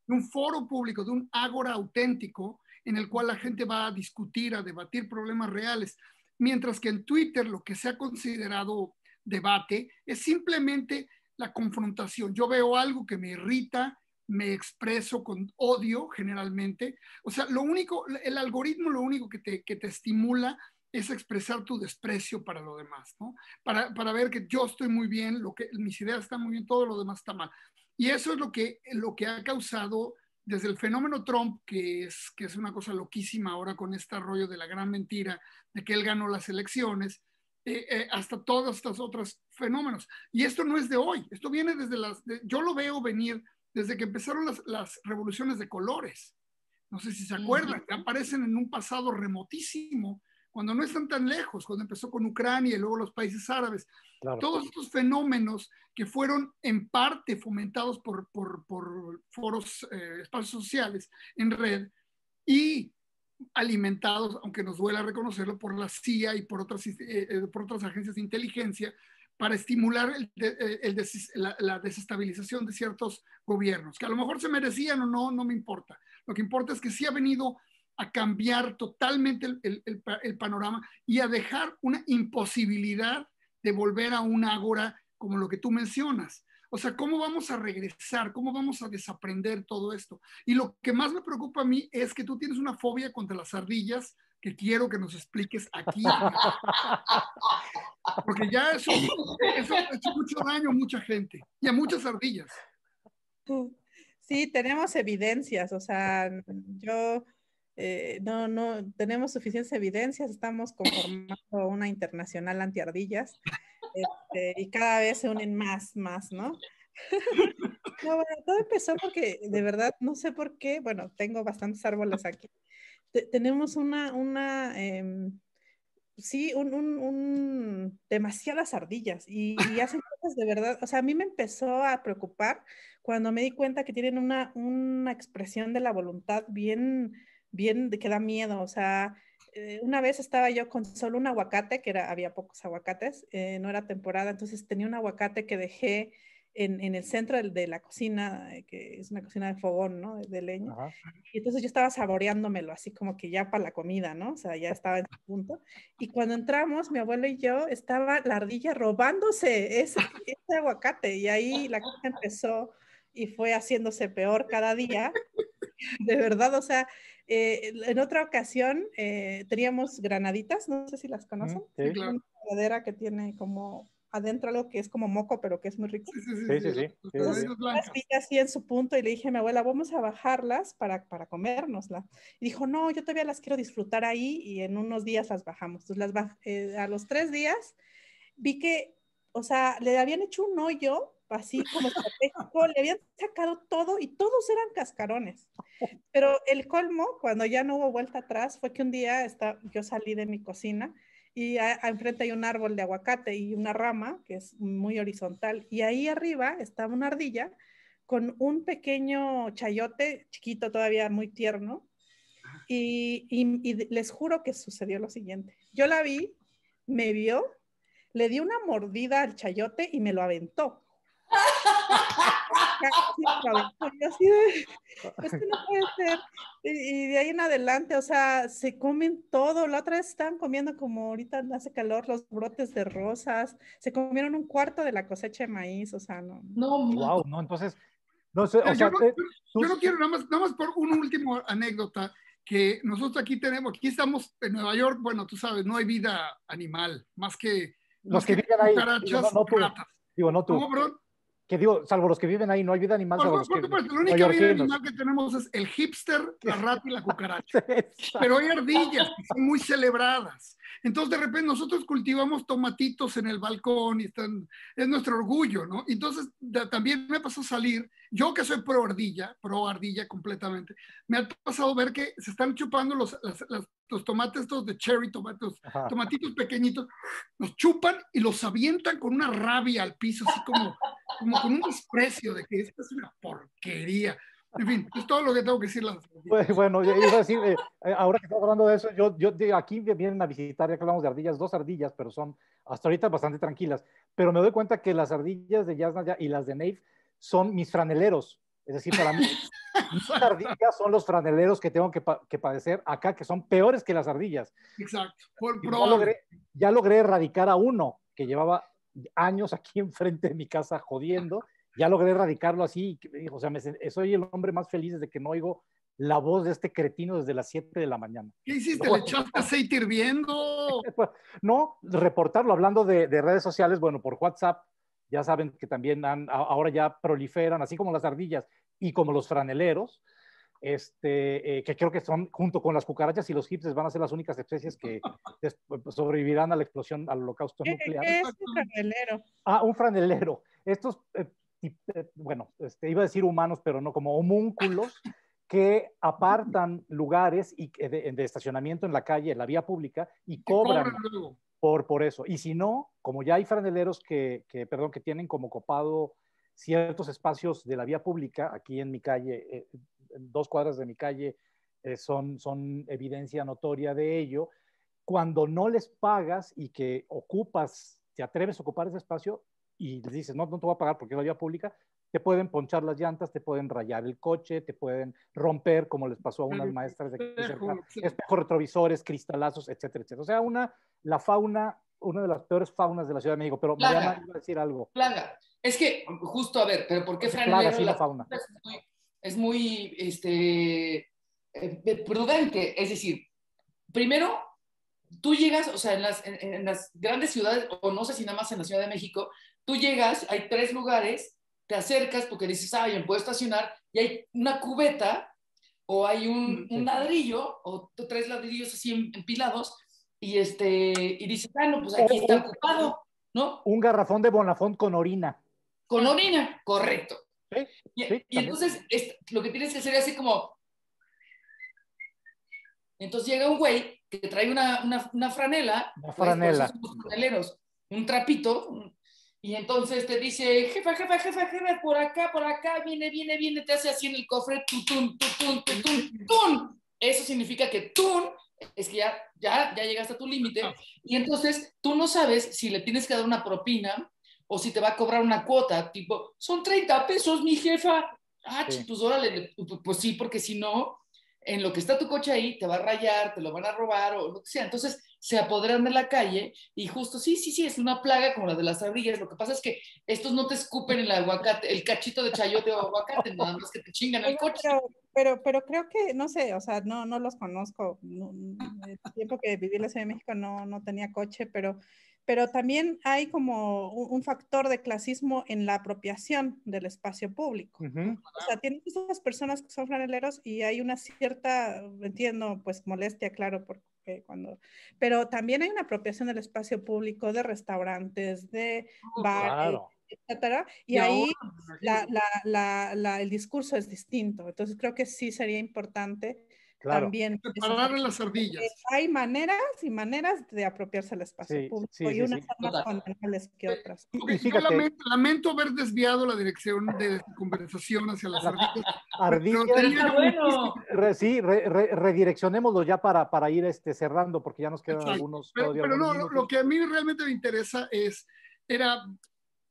un foro público, de un agora auténtico en el cual la gente va a discutir, a debatir problemas reales. Mientras que en Twitter lo que se ha considerado debate es simplemente la confrontación. Yo veo algo que me irrita me expreso con odio generalmente. O sea, lo único, el algoritmo lo único que te, estimula es expresar tu desprecio para lo demás, ¿no? Para, ver que yo estoy muy bien, lo que, mis ideas están muy bien, todo lo demás está mal. Y eso es lo que, lo que ha causado desde el fenómeno Trump, que es, que es una cosa loquísima ahora con este rollo de la gran mentira, de que él ganó las elecciones, eh, eh, hasta todos estos otros fenómenos. Y esto no es de hoy, esto viene desde las... yo lo veo venir desde que empezaron las, revoluciones de colores. No sé si se acuerdan, que aparecen en un pasado remotísimo, cuando no están tan lejos, cuando empezó con Ucrania y luego los países árabes. Todos estos fenómenos que fueron en parte fomentados por, foros, eh, espacios sociales en red y alimentados, aunque nos duela reconocerlo, por la CIA y por otras, eh, eh, por otras agencias de inteligencia para estimular el eh, la, desestabilización de ciertos gobiernos, que a lo mejor se merecían o no, no me importa. Lo que importa es que sí ha venido a cambiar totalmente el, panorama y a dejar una imposibilidad de volver a un ágora como lo que tú mencionas. O sea, ¿cómo vamos a regresar? ¿Cómo vamos a desaprender todo esto? Y lo que más me preocupa a mí es que tú tienes una fobia contra las ardillas que quiero que nos expliques aquí. <laughs> Porque ya eso, ha hecho mucho daño a mucha gente y a muchas ardillas. Sí, tenemos evidencias, o sea, yo eh, no, no, tenemos suficientes evidencias, estamos conformando una internacional antiardillas ardillas este, y cada vez se unen más, más, ¿no? <laughs> no, bueno, todo empezó porque de verdad no sé por qué, bueno, tengo bastantes árboles aquí. tenemos una, una, em, sí, un, un, un demasiadas ardillas y, hace hacen <laughs> cosas de verdad. O sea, a mí me empezó a preocupar cuando me di cuenta que tienen una, una expresión de la voluntad bien, bien, que da miedo. O sea, eh, una vez estaba yo con solo un aguacate, que era, había pocos aguacates, eh, no era temporada, entonces tenía un aguacate que dejé en, el centro de, la cocina, que es una cocina de fogón, ¿no? De leña. Y entonces yo estaba saboreándomelo, así como que ya para la comida, ¿no? O sea, ya estaba en su punto. Y cuando entramos, mi abuelo y yo, estaba la ardilla robándose ese, <laughs> aguacate. Y ahí la cosa empezó y fue haciéndose peor cada día. <laughs> De verdad, o sea, eh, en otra ocasión eh, teníamos granaditas, no sé si las conocen. Sí, claro. Una que tiene como adentro algo que es como moco, pero que es muy rico. Sí, sí, sí. así en su punto y le dije mi abuela, vamos a bajarlas para, para Y dijo, no, yo todavía las quiero disfrutar ahí y en unos días las bajamos. Entonces, eh, a los tres días vi que, o sea, le habían hecho un hoyo así como estratégico, le habían sacado todo y todos eran cascarones. Pero el colmo, cuando ya no hubo vuelta atrás, fue que un día está, yo salí de mi cocina y enfrente hay un árbol de aguacate y una rama que es muy horizontal y ahí arriba estaba una ardilla con un pequeño chayote chiquito todavía muy tierno ah. y, y les juro que sucedió lo siguiente. Yo la vi, me vio, le di una mordida al chayote y me lo aventó y de, ahí en adelante, o sea, se comen todo. La otra vez estaban comiendo como ahorita hace calor los brotes de rosas, se comieron un cuarto de la cosecha de maíz, o sea, no. No, wow, no, entonces, no sé, yo, no, quiero, nada más, por una última anécdota que nosotros aquí tenemos, aquí estamos en Nueva York, bueno, tú sabes, no hay vida animal, más que los que, viven ahí. Digo, no, tú. Digo, no tú que digo, salvo los que viven ahí, no hay vida animal. Por, supuesto, la única vida animal que tenemos es el hipster, la rata y la cucaracha. <laughs> Pero hay ardillas que son muy celebradas. Entonces, de repente, nosotros cultivamos tomatitos en el balcón y están, es nuestro orgullo, ¿no? Entonces, también me pasó salir, yo que soy pro ardilla, pro ardilla completamente, me ha pasado ver que se están chupando los, los tomates estos de cherry, tomatos, tomatitos pequeñitos, los chupan y los avientan con una rabia al piso, así como, como con un desprecio de que esta es una porquería. En fin, es todo lo que tengo que decir. Pues, bueno, yo iba a decir, eh, eh, ahora que estamos hablando de eso, yo, yo aquí vienen a visitar, ya que hablamos de ardillas, dos ardillas, pero son hasta ahorita bastante tranquilas. Pero me doy cuenta que las ardillas de Yasnaya y las de Neif son mis franeleros. Es decir, para mí, las <laughs> ardillas son los franeleros que tengo que, padecer acá, que son peores que las ardillas. Exacto. ya logré erradicar a uno que llevaba años aquí <laughs> enfrente de mi casa jodiendo ya logré erradicarlo así, o sea, soy el hombre más feliz desde que no oigo la voz de este cretino desde las 7 de la mañana. ¿Qué hiciste? ¿Le echaste aceite hirviendo? <laughs> no, reportarlo, hablando de, redes sociales, bueno, por WhatsApp, ya saben que también han, ahora ya proliferan, así como las ardillas y como los franeleros, este, eh, que creo que son, junto con las cucarachas y los hipsters, van a ser las únicas especies que <laughs> pues, sobrevivirán a la explosión, al holocausto nuclear. ¿Qué es un franelero? Ah, un franelero. Estos eh, eh, bueno, este, iba a decir humanos, pero no como homúnculos, <laughs> que apartan lugares y, de, estacionamiento en la calle, en la vía pública, y cobran por, por eso. Y si no, como ya hay franeleros que, que, perdón, que tienen como copado ciertos espacios de la vía pública, aquí en mi calle, eh, dos cuadras de mi calle, eh, son, son evidencia notoria de ello. Cuando no les pagas y que ocupas, te atreves a ocupar ese espacio, y les dices, no, no te voy a pagar porque es la vía pública, te pueden ponchar las llantas, te pueden rayar el coche, te pueden romper, como les pasó a unas maestras de espejos retrovisores, cristalazos, etcétera, etcétera. O sea, una, la fauna, una de las peores faunas de la Ciudad de México. Pero Mariana iba a decir algo. Plaga. Es que, justo, a ver, pero ¿por qué la fauna. Es muy, este, eh, prudente? Es decir, primero, tú llegas, o sea, en las, en las grandes ciudades, o no sé si nada más en la Ciudad de México, Tú llegas, hay tres lugares, te acercas porque dices, ah, bien, puedo estacionar, y hay una cubeta o hay un, mm, ladrillo o tres ladrillos así em-, empilados y, este, y dices, ah, no, pues eh, aquí está eh, ocupado, ¿no? Un garrafón de Bonafont con orina. Con orina, correcto. y, entonces lo que tienes que hacer es así como... Entonces llega un güey que trae una, una, franela. Una pues, franela. un trapito, y entonces te dice, jefa, jefa, jefa, jefa, por acá, por acá, viene, viene, viene, te hace así en el cofre, tú, tú, tú, tú, Eso significa que tú, es que ya, ya, ya llegaste a tu límite. Ah. Y entonces tú no sabes si le tienes que dar una propina o si te va a cobrar una cuota, tipo, son 30 pesos, mi jefa. Ah, pues órale, pues sí, porque si no, en lo que está tu coche ahí, te va a rayar, te lo van a robar o lo que sea. Entonces, se apoderan de la calle y justo, sí, sí, sí, es una plaga como la de las abrillas. Lo que pasa es que estos no te escupen el aguacate, el cachito de chayote o aguacate, <laughs> nada más que te chingan el coche. Pero, pero, creo que, no sé, o sea, no, no los conozco. el tiempo que viví en la Ciudad de México no, no tenía coche, pero pero también hay como un factor de clasismo en la apropiación del espacio público. O sea, tienen esas personas que son flaneleros y hay una cierta, entiendo, pues molestia, claro, porque cuando... Pero también hay una apropiación del espacio público, de restaurantes, de bar ah, bares, y, ahí el discurso es distinto. Entonces creo que sí sería importante también. las ardillas. Hay maneras y maneras de apropiarse del espacio público y unas más fundamentales que eh, otras. lamento, haber desviado la dirección de conversación hacia las ardillas. <laughs> sí, redireccionémoslo ya para, para ir este, cerrando porque ya nos quedan algunos. Pero, no, lo que a mí realmente me interesa es, era,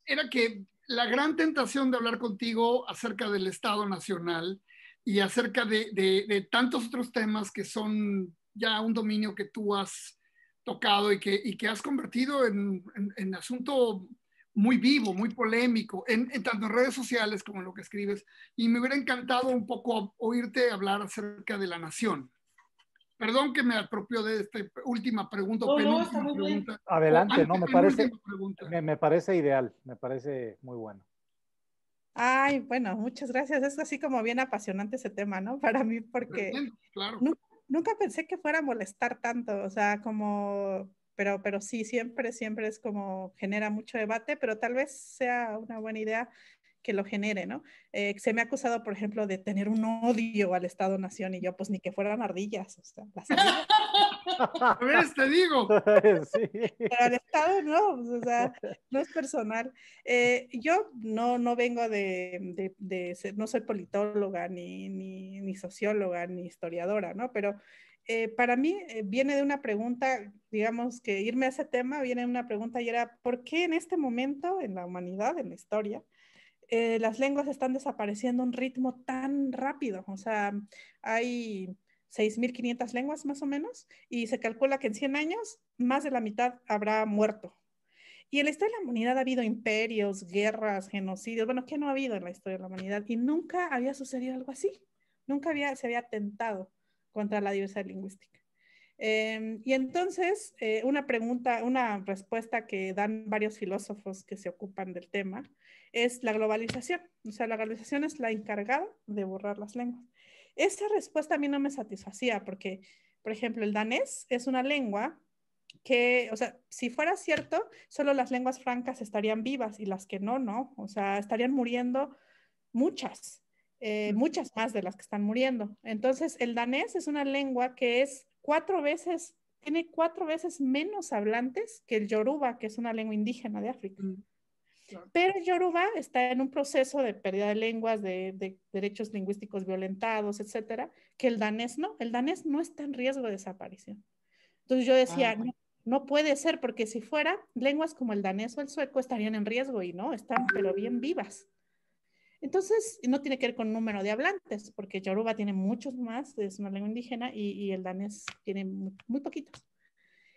era que la gran tentación de hablar contigo acerca del Estado Nacional y acerca de, tantos otros temas que son ya un dominio que tú has tocado y que, que has convertido en, en, asunto muy vivo, muy polémico, en, tanto en redes sociales como en lo que escribes. Y me hubiera encantado un poco oírte hablar acerca de la nación. Perdón que me apropió de esta última pregunta. Adelante, no, me parece, me parece ideal, me parece muy bueno. Ay, bueno, muchas gracias. Es así como bien apasionante ese tema, ¿no? <laughs> Para mí, porque nunca, pensé que fuera a molestar tanto, o sea, como, pero, pero sí, siempre, siempre es como genera mucho debate, pero tal vez sea una buena idea que lo genere, ¿no? Eh, se me ha acusado, por ejemplo, de tener un odio al Estado-Nación y yo, pues ni que fueran ardillas, o sea, las ardillas. <laughs> A ver, te digo. <laughs> Pero Estado no, o sea, no es personal. Eh, yo no, no vengo de, no soy politóloga, ni, ni, socióloga, ni historiadora, ¿no? Pero eh, para mí eh, viene de una pregunta, digamos que irme a ese tema, viene de una pregunta y era, ¿por qué en este momento, en la humanidad, en la historia, las lenguas están desapareciendo a un ritmo tan rápido? O sea, hay 6.500 lenguas más o menos, y se calcula que en 100 años más de la mitad habrá muerto. Y en la historia de la humanidad ha habido imperios, guerras, genocidios, bueno, ¿qué no ha habido en la historia de la humanidad? Y nunca había sucedido algo así, nunca había, se había atentado contra la diversidad lingüística. Em, y entonces, eh, una pregunta, una respuesta que dan varios filósofos que se ocupan del tema es la globalización. O sea, la globalización es la encargada de borrar las lenguas. Esa respuesta a mí no me satisfacía porque, por ejemplo, el danés es una lengua que, o sea, si fuera cierto, solo las lenguas francas estarían vivas y las que no, no, o sea, estarían muriendo muchas, eh, muchas más de las que están muriendo. Entonces, el danés es una lengua que es cuatro veces, tiene cuatro veces menos hablantes que el yoruba, que es una lengua indígena de África. Mm. Pero Yoruba está en un proceso de pérdida de lenguas, de, derechos lingüísticos violentados, etcétera, que el danés no. El danés no está en riesgo de desaparición. Entonces yo decía, ah, no, puede ser, porque si fuera, lenguas como el danés o el sueco estarían en riesgo y no, están pero bien vivas. Entonces, no tiene que ver con número de hablantes, porque Yoruba tiene muchos más, es una lengua indígena, y, el danés tiene muy poquitos.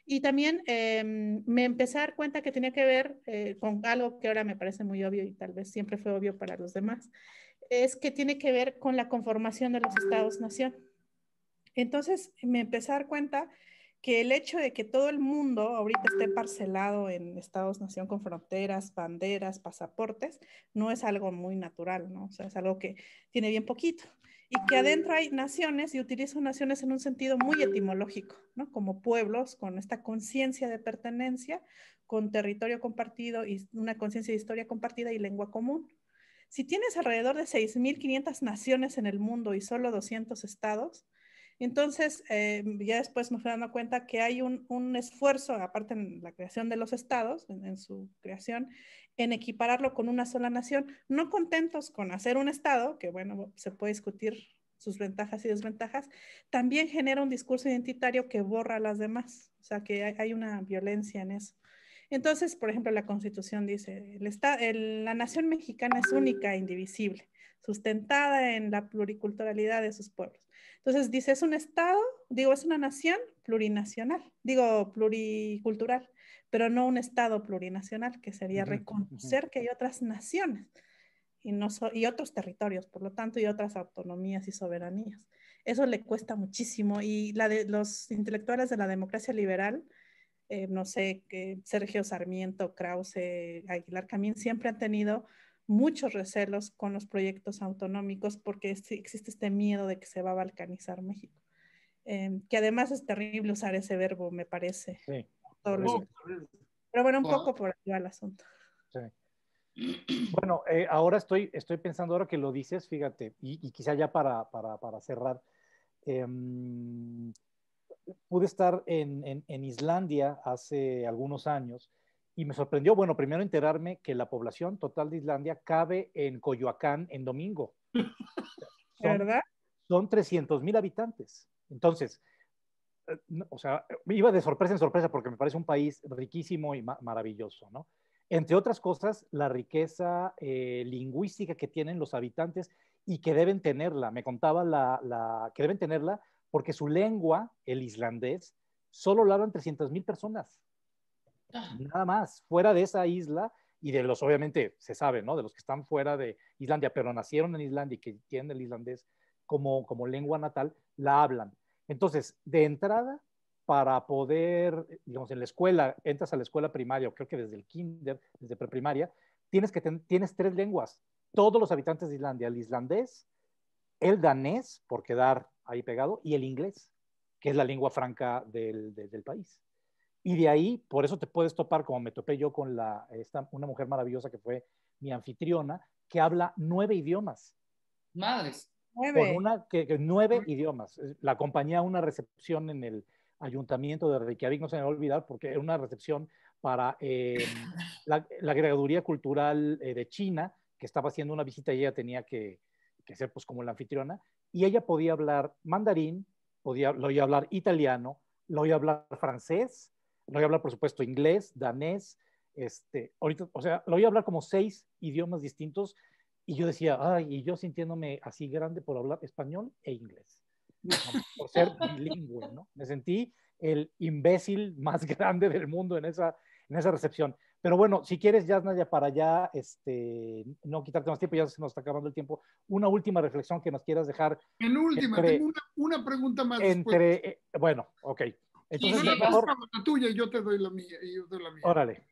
Y también em, me empecé a dar cuenta que tenía que ver eh, con algo que ahora me parece muy obvio y tal vez siempre fue obvio para los demás, es que tiene que ver con la conformación de los estados-nación. Entonces me empecé a dar cuenta que el hecho de que todo el mundo ahorita esté parcelado en estados-nación con fronteras, banderas, pasaportes, no es algo muy natural, ¿no? O sea, es algo que tiene bien poquito y que adentro hay naciones, y utilizo naciones en un sentido muy etimológico, como pueblos, con esta conciencia de pertenencia, con territorio compartido y una conciencia de historia compartida y lengua común. Si tienes alrededor de 6.500 naciones en el mundo y solo 200 estados, entonces, eh, ya después me fui dando cuenta que hay un, esfuerzo, aparte en la creación de los estados, en, su creación, en equipararlo con una sola nación. No contentos con hacer un estado, que bueno, se puede discutir sus ventajas y desventajas, también genera un discurso identitario que borra a las demás. O sea, que hay, una violencia en eso. Entonces, por ejemplo, la Constitución dice, el estado, la nación mexicana es única e indivisible, sustentada en la pluriculturalidad de sus pueblos entonces dice, es un estado, digo, es una nación plurinacional, digo, pluricultural, pero no un estado plurinacional, que sería reconocer que hay otras naciones y, no y otros territorios, por lo tanto, y otras autonomías y soberanías. Eso le cuesta muchísimo y la de, los intelectuales de la democracia liberal, eh, no sé, que Sergio Sarmiento, Krause, Aguilar Camín, siempre han tenido muchos recelos con los proyectos autonómicos porque existe este miedo de que se va a balcanizar México. Em, que además es terrible usar ese verbo, me parece. Sí. Oh, Pero bueno, un poco por ahí va el asunto. Sí. <clears throat> Bueno, eh, ahora estoy, estoy pensando, ahora que lo dices, fíjate, y, quizá ya para, para, para cerrar, em, pude estar en, en, en Islandia hace algunos años y me sorprendió, bueno, primero enterarme que la población total de Islandia cabe en Coyoacán en domingo. <laughs> ¿Verdad? Son 300 mil habitantes. Entonces, eh, o sea, iba de sorpresa en sorpresa porque me parece un país riquísimo y maravilloso, ¿no? Entre otras cosas, la riqueza eh, lingüística que tienen los habitantes y que deben tenerla. Me contaba la, que deben tenerla porque su lengua, el islandés, solo la hablan 300 mil personas. Ah. Nada más, fuera de esa isla y de los, obviamente, se sabe, ¿no? De los que están fuera de Islandia, pero nacieron en Islandia y que tienen el islandés como, lengua natal, la hablan. Entonces, de entrada, para poder, eh, digamos, en la escuela, entras a la escuela primaria, o creo que desde el kinder, desde preprimaria, tienes que tienes tres lenguas. Todos los habitantes de Islandia, el islandés, el danés, por quedar ahí pegado, y el inglés, que es la lengua franca del país. Y de ahí, por eso te puedes topar, como me topé yo con la, esta, una mujer maravillosa que fue mi anfitriona, que habla nueve idiomas. Madres. Nueve. que, nueve idiomas. La acompañé a una recepción en el ayuntamiento de Reykjavik, no se me va a olvidar, porque era una recepción para eh, <laughs> la, agregaduría cultural eh, de China, que estaba haciendo una visita y ella tenía que, que ser pues como la anfitriona, y ella podía hablar mandarín, podía, lo oía hablar italiano, lo oía hablar francés, lo voy a hablar, por supuesto, inglés, danés, este, ahorita, o sea, lo voy a hablar como seis idiomas distintos y yo decía, ay, y yo sintiéndome así grande por hablar español e inglés, por <laughs> ser bilingüe, ¿no? Me sentí el imbécil más <laughs> grande del mundo en esa, en esa recepción. Pero bueno, si quieres, ya para allá, este, no quitarte más tiempo, ya se nos está acabando el tiempo, una última reflexión que nos quieras dejar. En última, tengo una, pregunta más. Entre, eh, bueno, ok. Entonces, y pongo la tuya y yo te doy la mía. Y yo doy la mía. Órale.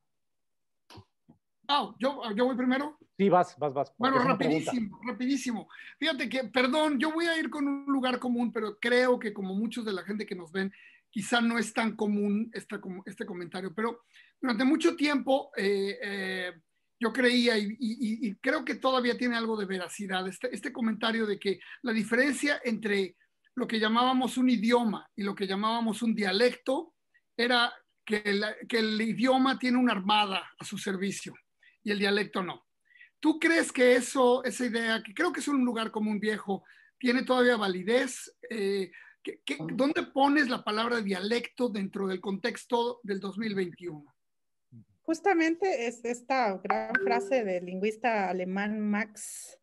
¿yo, ¿yo, voy primero. Sí, vas, vas, vas. Bueno, rapidísimo, rapidísimo. Fíjate que, perdón, yo voy a ir con un lugar común, pero creo que como muchos de la gente que nos ven, quizá no es tan común esta, este comentario, pero durante mucho tiempo eh, eh, yo creía y, y, creo que todavía tiene algo de veracidad este, este comentario de que la diferencia entre lo que llamábamos un idioma y lo que llamábamos un dialecto era que el, idioma tiene una armada a su servicio y el dialecto no. ¿Tú crees que eso, esa idea, que creo que es un lugar como un viejo, tiene todavía validez? Eh, ah. dónde pones la palabra dialecto dentro del contexto del 2021? Justamente es esta gran frase del lingüista alemán Max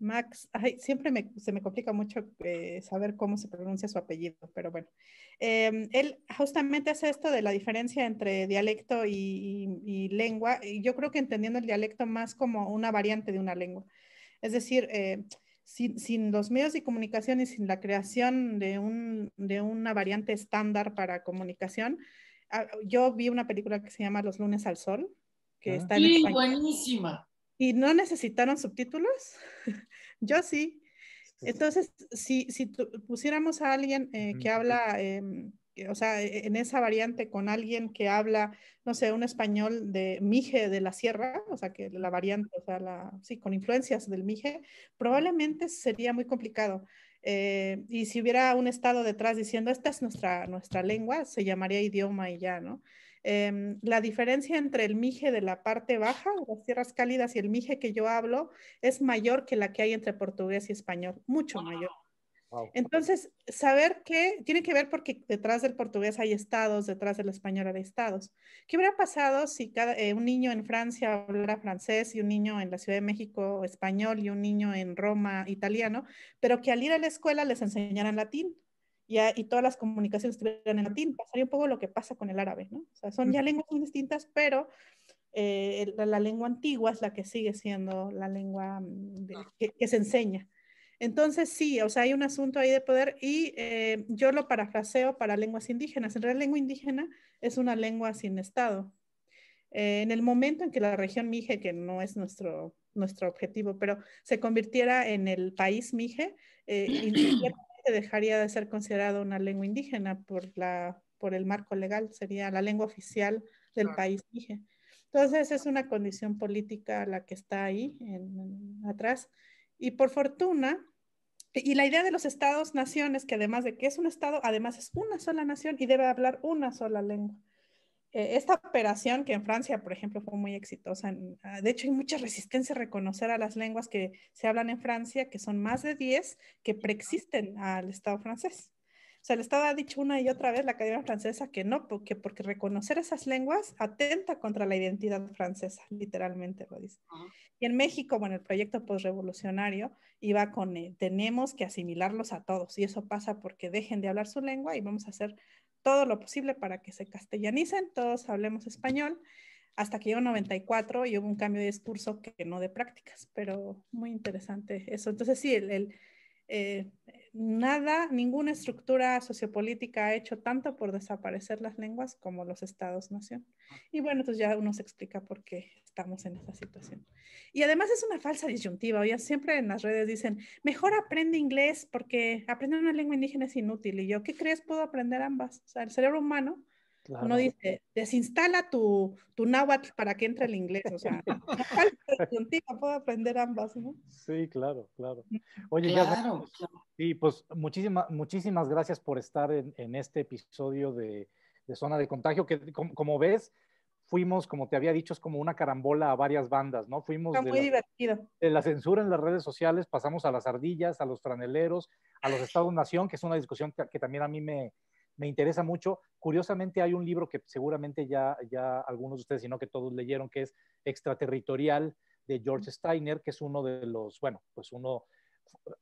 Max, siempre se me complica mucho eh, saber cómo se pronuncia su apellido, pero bueno. Em, él justamente hace esto de la diferencia entre dialecto y, lengua, y yo creo que entendiendo el dialecto más como una variante de una lengua. Es decir, eh, sin, los medios de comunicación y sin la creación de, un, de una variante estándar para comunicación, ah, yo vi una película que se llama Los lunes al sol, que ah. está en sí, buenísima. ¿Y no necesitaron subtítulos? <laughs> Yo sí. Entonces, si, pusiéramos a alguien eh, que habla, em, o sea, e, en esa variante con alguien que habla, no sé, un español de Mije de la Sierra, o sea, que la variante, o sea, la, sí, con influencias del Mije, probablemente sería muy complicado. Eh, y si hubiera un estado detrás diciendo, esta es nuestra, nuestra lengua, se llamaría idioma y ya, ¿no? Em, la diferencia entre el mije de la parte baja, las tierras cálidas, y el mije que yo hablo es mayor que la que hay entre portugués y español, mucho mayor. Entonces, saber que tiene que ver porque detrás del portugués hay estados, detrás del español hay estados. ¿Qué hubiera pasado si eh, un niño en Francia hablara francés y un niño en la Ciudad de México español y un niño en Roma italiano, pero que al ir a la escuela les enseñaran latín? y todas las comunicaciones estuvieran en latín. Pasaría un poco lo que pasa con el árabe, ¿no? O sea, son ya lenguas muy distintas, pero eh, la, lengua antigua es la que sigue siendo la lengua mm, ah. que, se enseña. Entonces, sí, o sea, hay un asunto ahí de poder y eh, yo lo parafraseo para lenguas indígenas. En realidad, lengua indígena es una lengua sin Estado. Eh, en el momento en que la región Mije, que no es nuestro, nuestro objetivo, pero se convirtiera en el país Mije, eh, <clears throat> dejaría de ser considerado una lengua indígena por, la, por el marco legal, sería la lengua oficial del país dije Entonces es una condición política la que está ahí atrás. Y por fortuna, y la idea de los estados-naciones, que además de que es un estado, además es una sola nación y debe hablar una sola lengua. Eh, esta operación que en Francia, por ejemplo, fue muy exitosa, ah, de hecho hay mucha resistencia a reconocer a las lenguas que se hablan en Francia, que son más de 10 que preexisten al Estado francés. O sea, el Estado ha dicho una y otra vez la Academia Francesa que no, porque, porque reconocer esas lenguas atenta contra la identidad francesa, literalmente lo dice. Y en México, bueno, el proyecto postrevolucionario iba con, eh, tenemos que asimilarlos a todos, y eso pasa porque dejen de hablar su lengua y vamos a hacer todo lo posible para que se castellanicen, todos hablemos español, hasta que llegó 94 y hubo un cambio de discurso que no de prácticas, pero muy interesante eso. Entonces sí, el, eh, nada, ninguna estructura sociopolítica ha hecho tanto por desaparecer las lenguas como los estados-nación. Ah. Y bueno, entonces ya uno se explica por qué estamos en esta situación. Y además es una falsa disyuntiva. Oye, siempre en las redes dicen, mejor aprende inglés porque aprender una lengua indígena es inútil. Y yo, ¿qué crees? Puedo aprender ambas. O sea, el cerebro humano uno dice, desinstala tu, tu, náhuatl para que entre el inglés. O sea, <laughs> contigo puedo aprender ambas, ¿no? Sí, claro, claro. Oye, ya, claro. Y pues muchísimas muchísimas gracias por estar en, en este episodio de, de, Zona de Contagio, que como, ves, fuimos, como te había dicho, es como una carambola a varias bandas, ¿no? Fuimos muy la, divertido. la censura en las redes sociales, pasamos a las ardillas, a los franeleros, a los Estados-Nación, que es una discusión que también a mí me me interesa mucho. Curiosamente hay un libro que seguramente ya, ya algunos de ustedes, si no que todos leyeron, que es Extraterritorial de George Steiner, que es uno de los, bueno, pues uno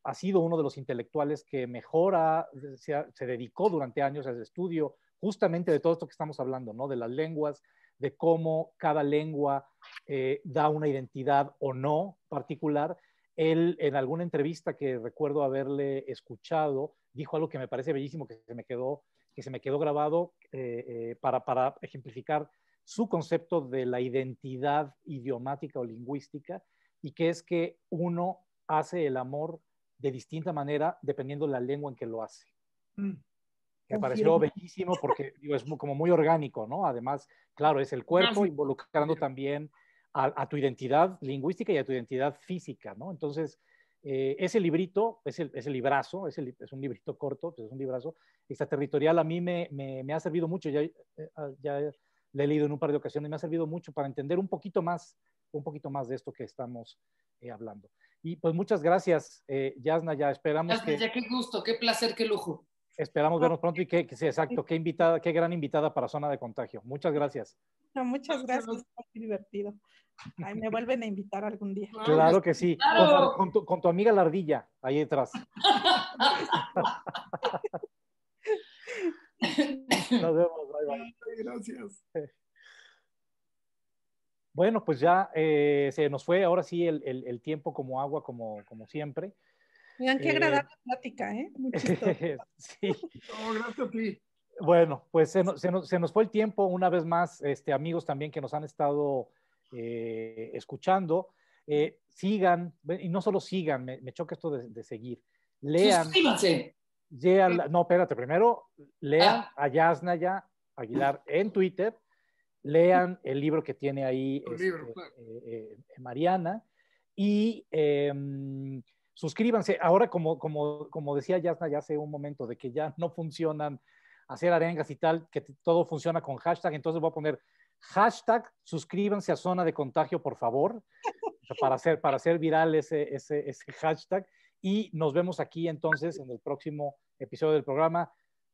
ha sido uno de los intelectuales que mejora, se, dedicó durante años al estudio justamente de todo esto que estamos hablando, ¿no? De las lenguas, de cómo cada lengua eh, da una identidad o no particular. Él, en alguna entrevista que recuerdo haberle escuchado, dijo algo que me parece bellísimo, que se me quedó que se me quedó grabado eh, eh, para, para, ejemplificar su concepto de la identidad idiomática o lingüística, y que es que uno hace el amor de distinta manera dependiendo la lengua en que lo hace. Mm. Me pareció bellísimo porque es como muy orgánico, ¿no? Además, claro, es el cuerpo involucrando también a, a, tu identidad lingüística y a tu identidad física, ¿no? Entonces, eh, ese librito, ese, librazo, es un librito corto, pues, es un librazo extraterritorial, a mí me, ha servido mucho, ya, eh, ah, ya le he leído en un par de ocasiones, me ha servido mucho para entender un poquito más, un poquito más de esto que estamos eh, hablando. Y pues muchas gracias, eh, Yasna, ya esperamos. que... ya qué gusto, qué placer, qué lujo. Esperamos ah, vernos pronto y que, exacto, qué invitada, qué gran invitada para Zona de Contagio. Muchas gracias. muchas gracias, fue divertido. me vuelven a invitar algún día. Claro que sí, Con, tu, amiga la ardilla, ahí detrás. <laughs> Nos vemos, bye Gracias. Bueno, pues ya eh, se nos fue ahora sí el, tiempo como agua, como, como siempre. Miren qué eh, agradable plática, ¿eh? Muy <laughs> sí. No, gracias a ti. Bueno, pues se nos, fue el tiempo una vez más, este, amigos también que nos han estado eh, escuchando. Eh, sigan, y no solo sigan, me, me choca esto de, seguir. Lean. Suscríbanse. no, espérate, primero lean ah. a Yasnaya Aguilar en Twitter, lean el libro que tiene ahí este, Mariana y em, suscríbanse. Ahora, como, como, como decía Yasna ya hace un momento, de que ya no funcionan hacer arengas y tal, que todo funciona con hashtag, entonces voy a poner hashtag suscríbanse a zona de contagio, por favor, para hacer, para hacer viral ese, ese, hashtag. Y nos vemos aquí entonces en el próximo episodio del programa.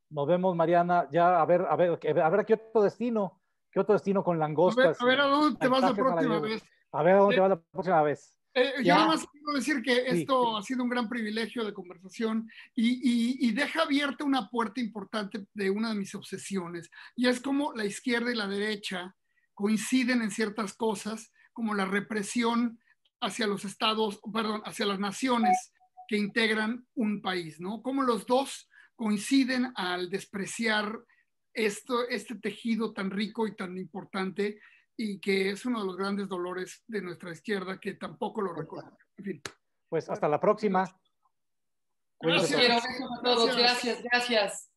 Nos vemos, Mariana, ya a ver, a ver, a ver qué otro destino, qué otro destino con langostas. A ver, a dónde te eh, vas la próxima vez. A ver a dónde eh, vas la próxima vez. Eh, yo nada más quiero decir que esto ha sido un gran privilegio de conversación y, y, deja abierta una puerta importante de una de mis obsesiones, y es cómo la izquierda y la derecha coinciden en ciertas cosas, como la represión hacia los estados, perdón, hacia las naciones que integran un país, ¿no? Cómo los dos coinciden al despreciar esto, este tejido tan rico y tan importante y que es uno de los grandes dolores de nuestra izquierda que tampoco lo pues, recuerda. Pues hasta la próxima. Gracias, gracias.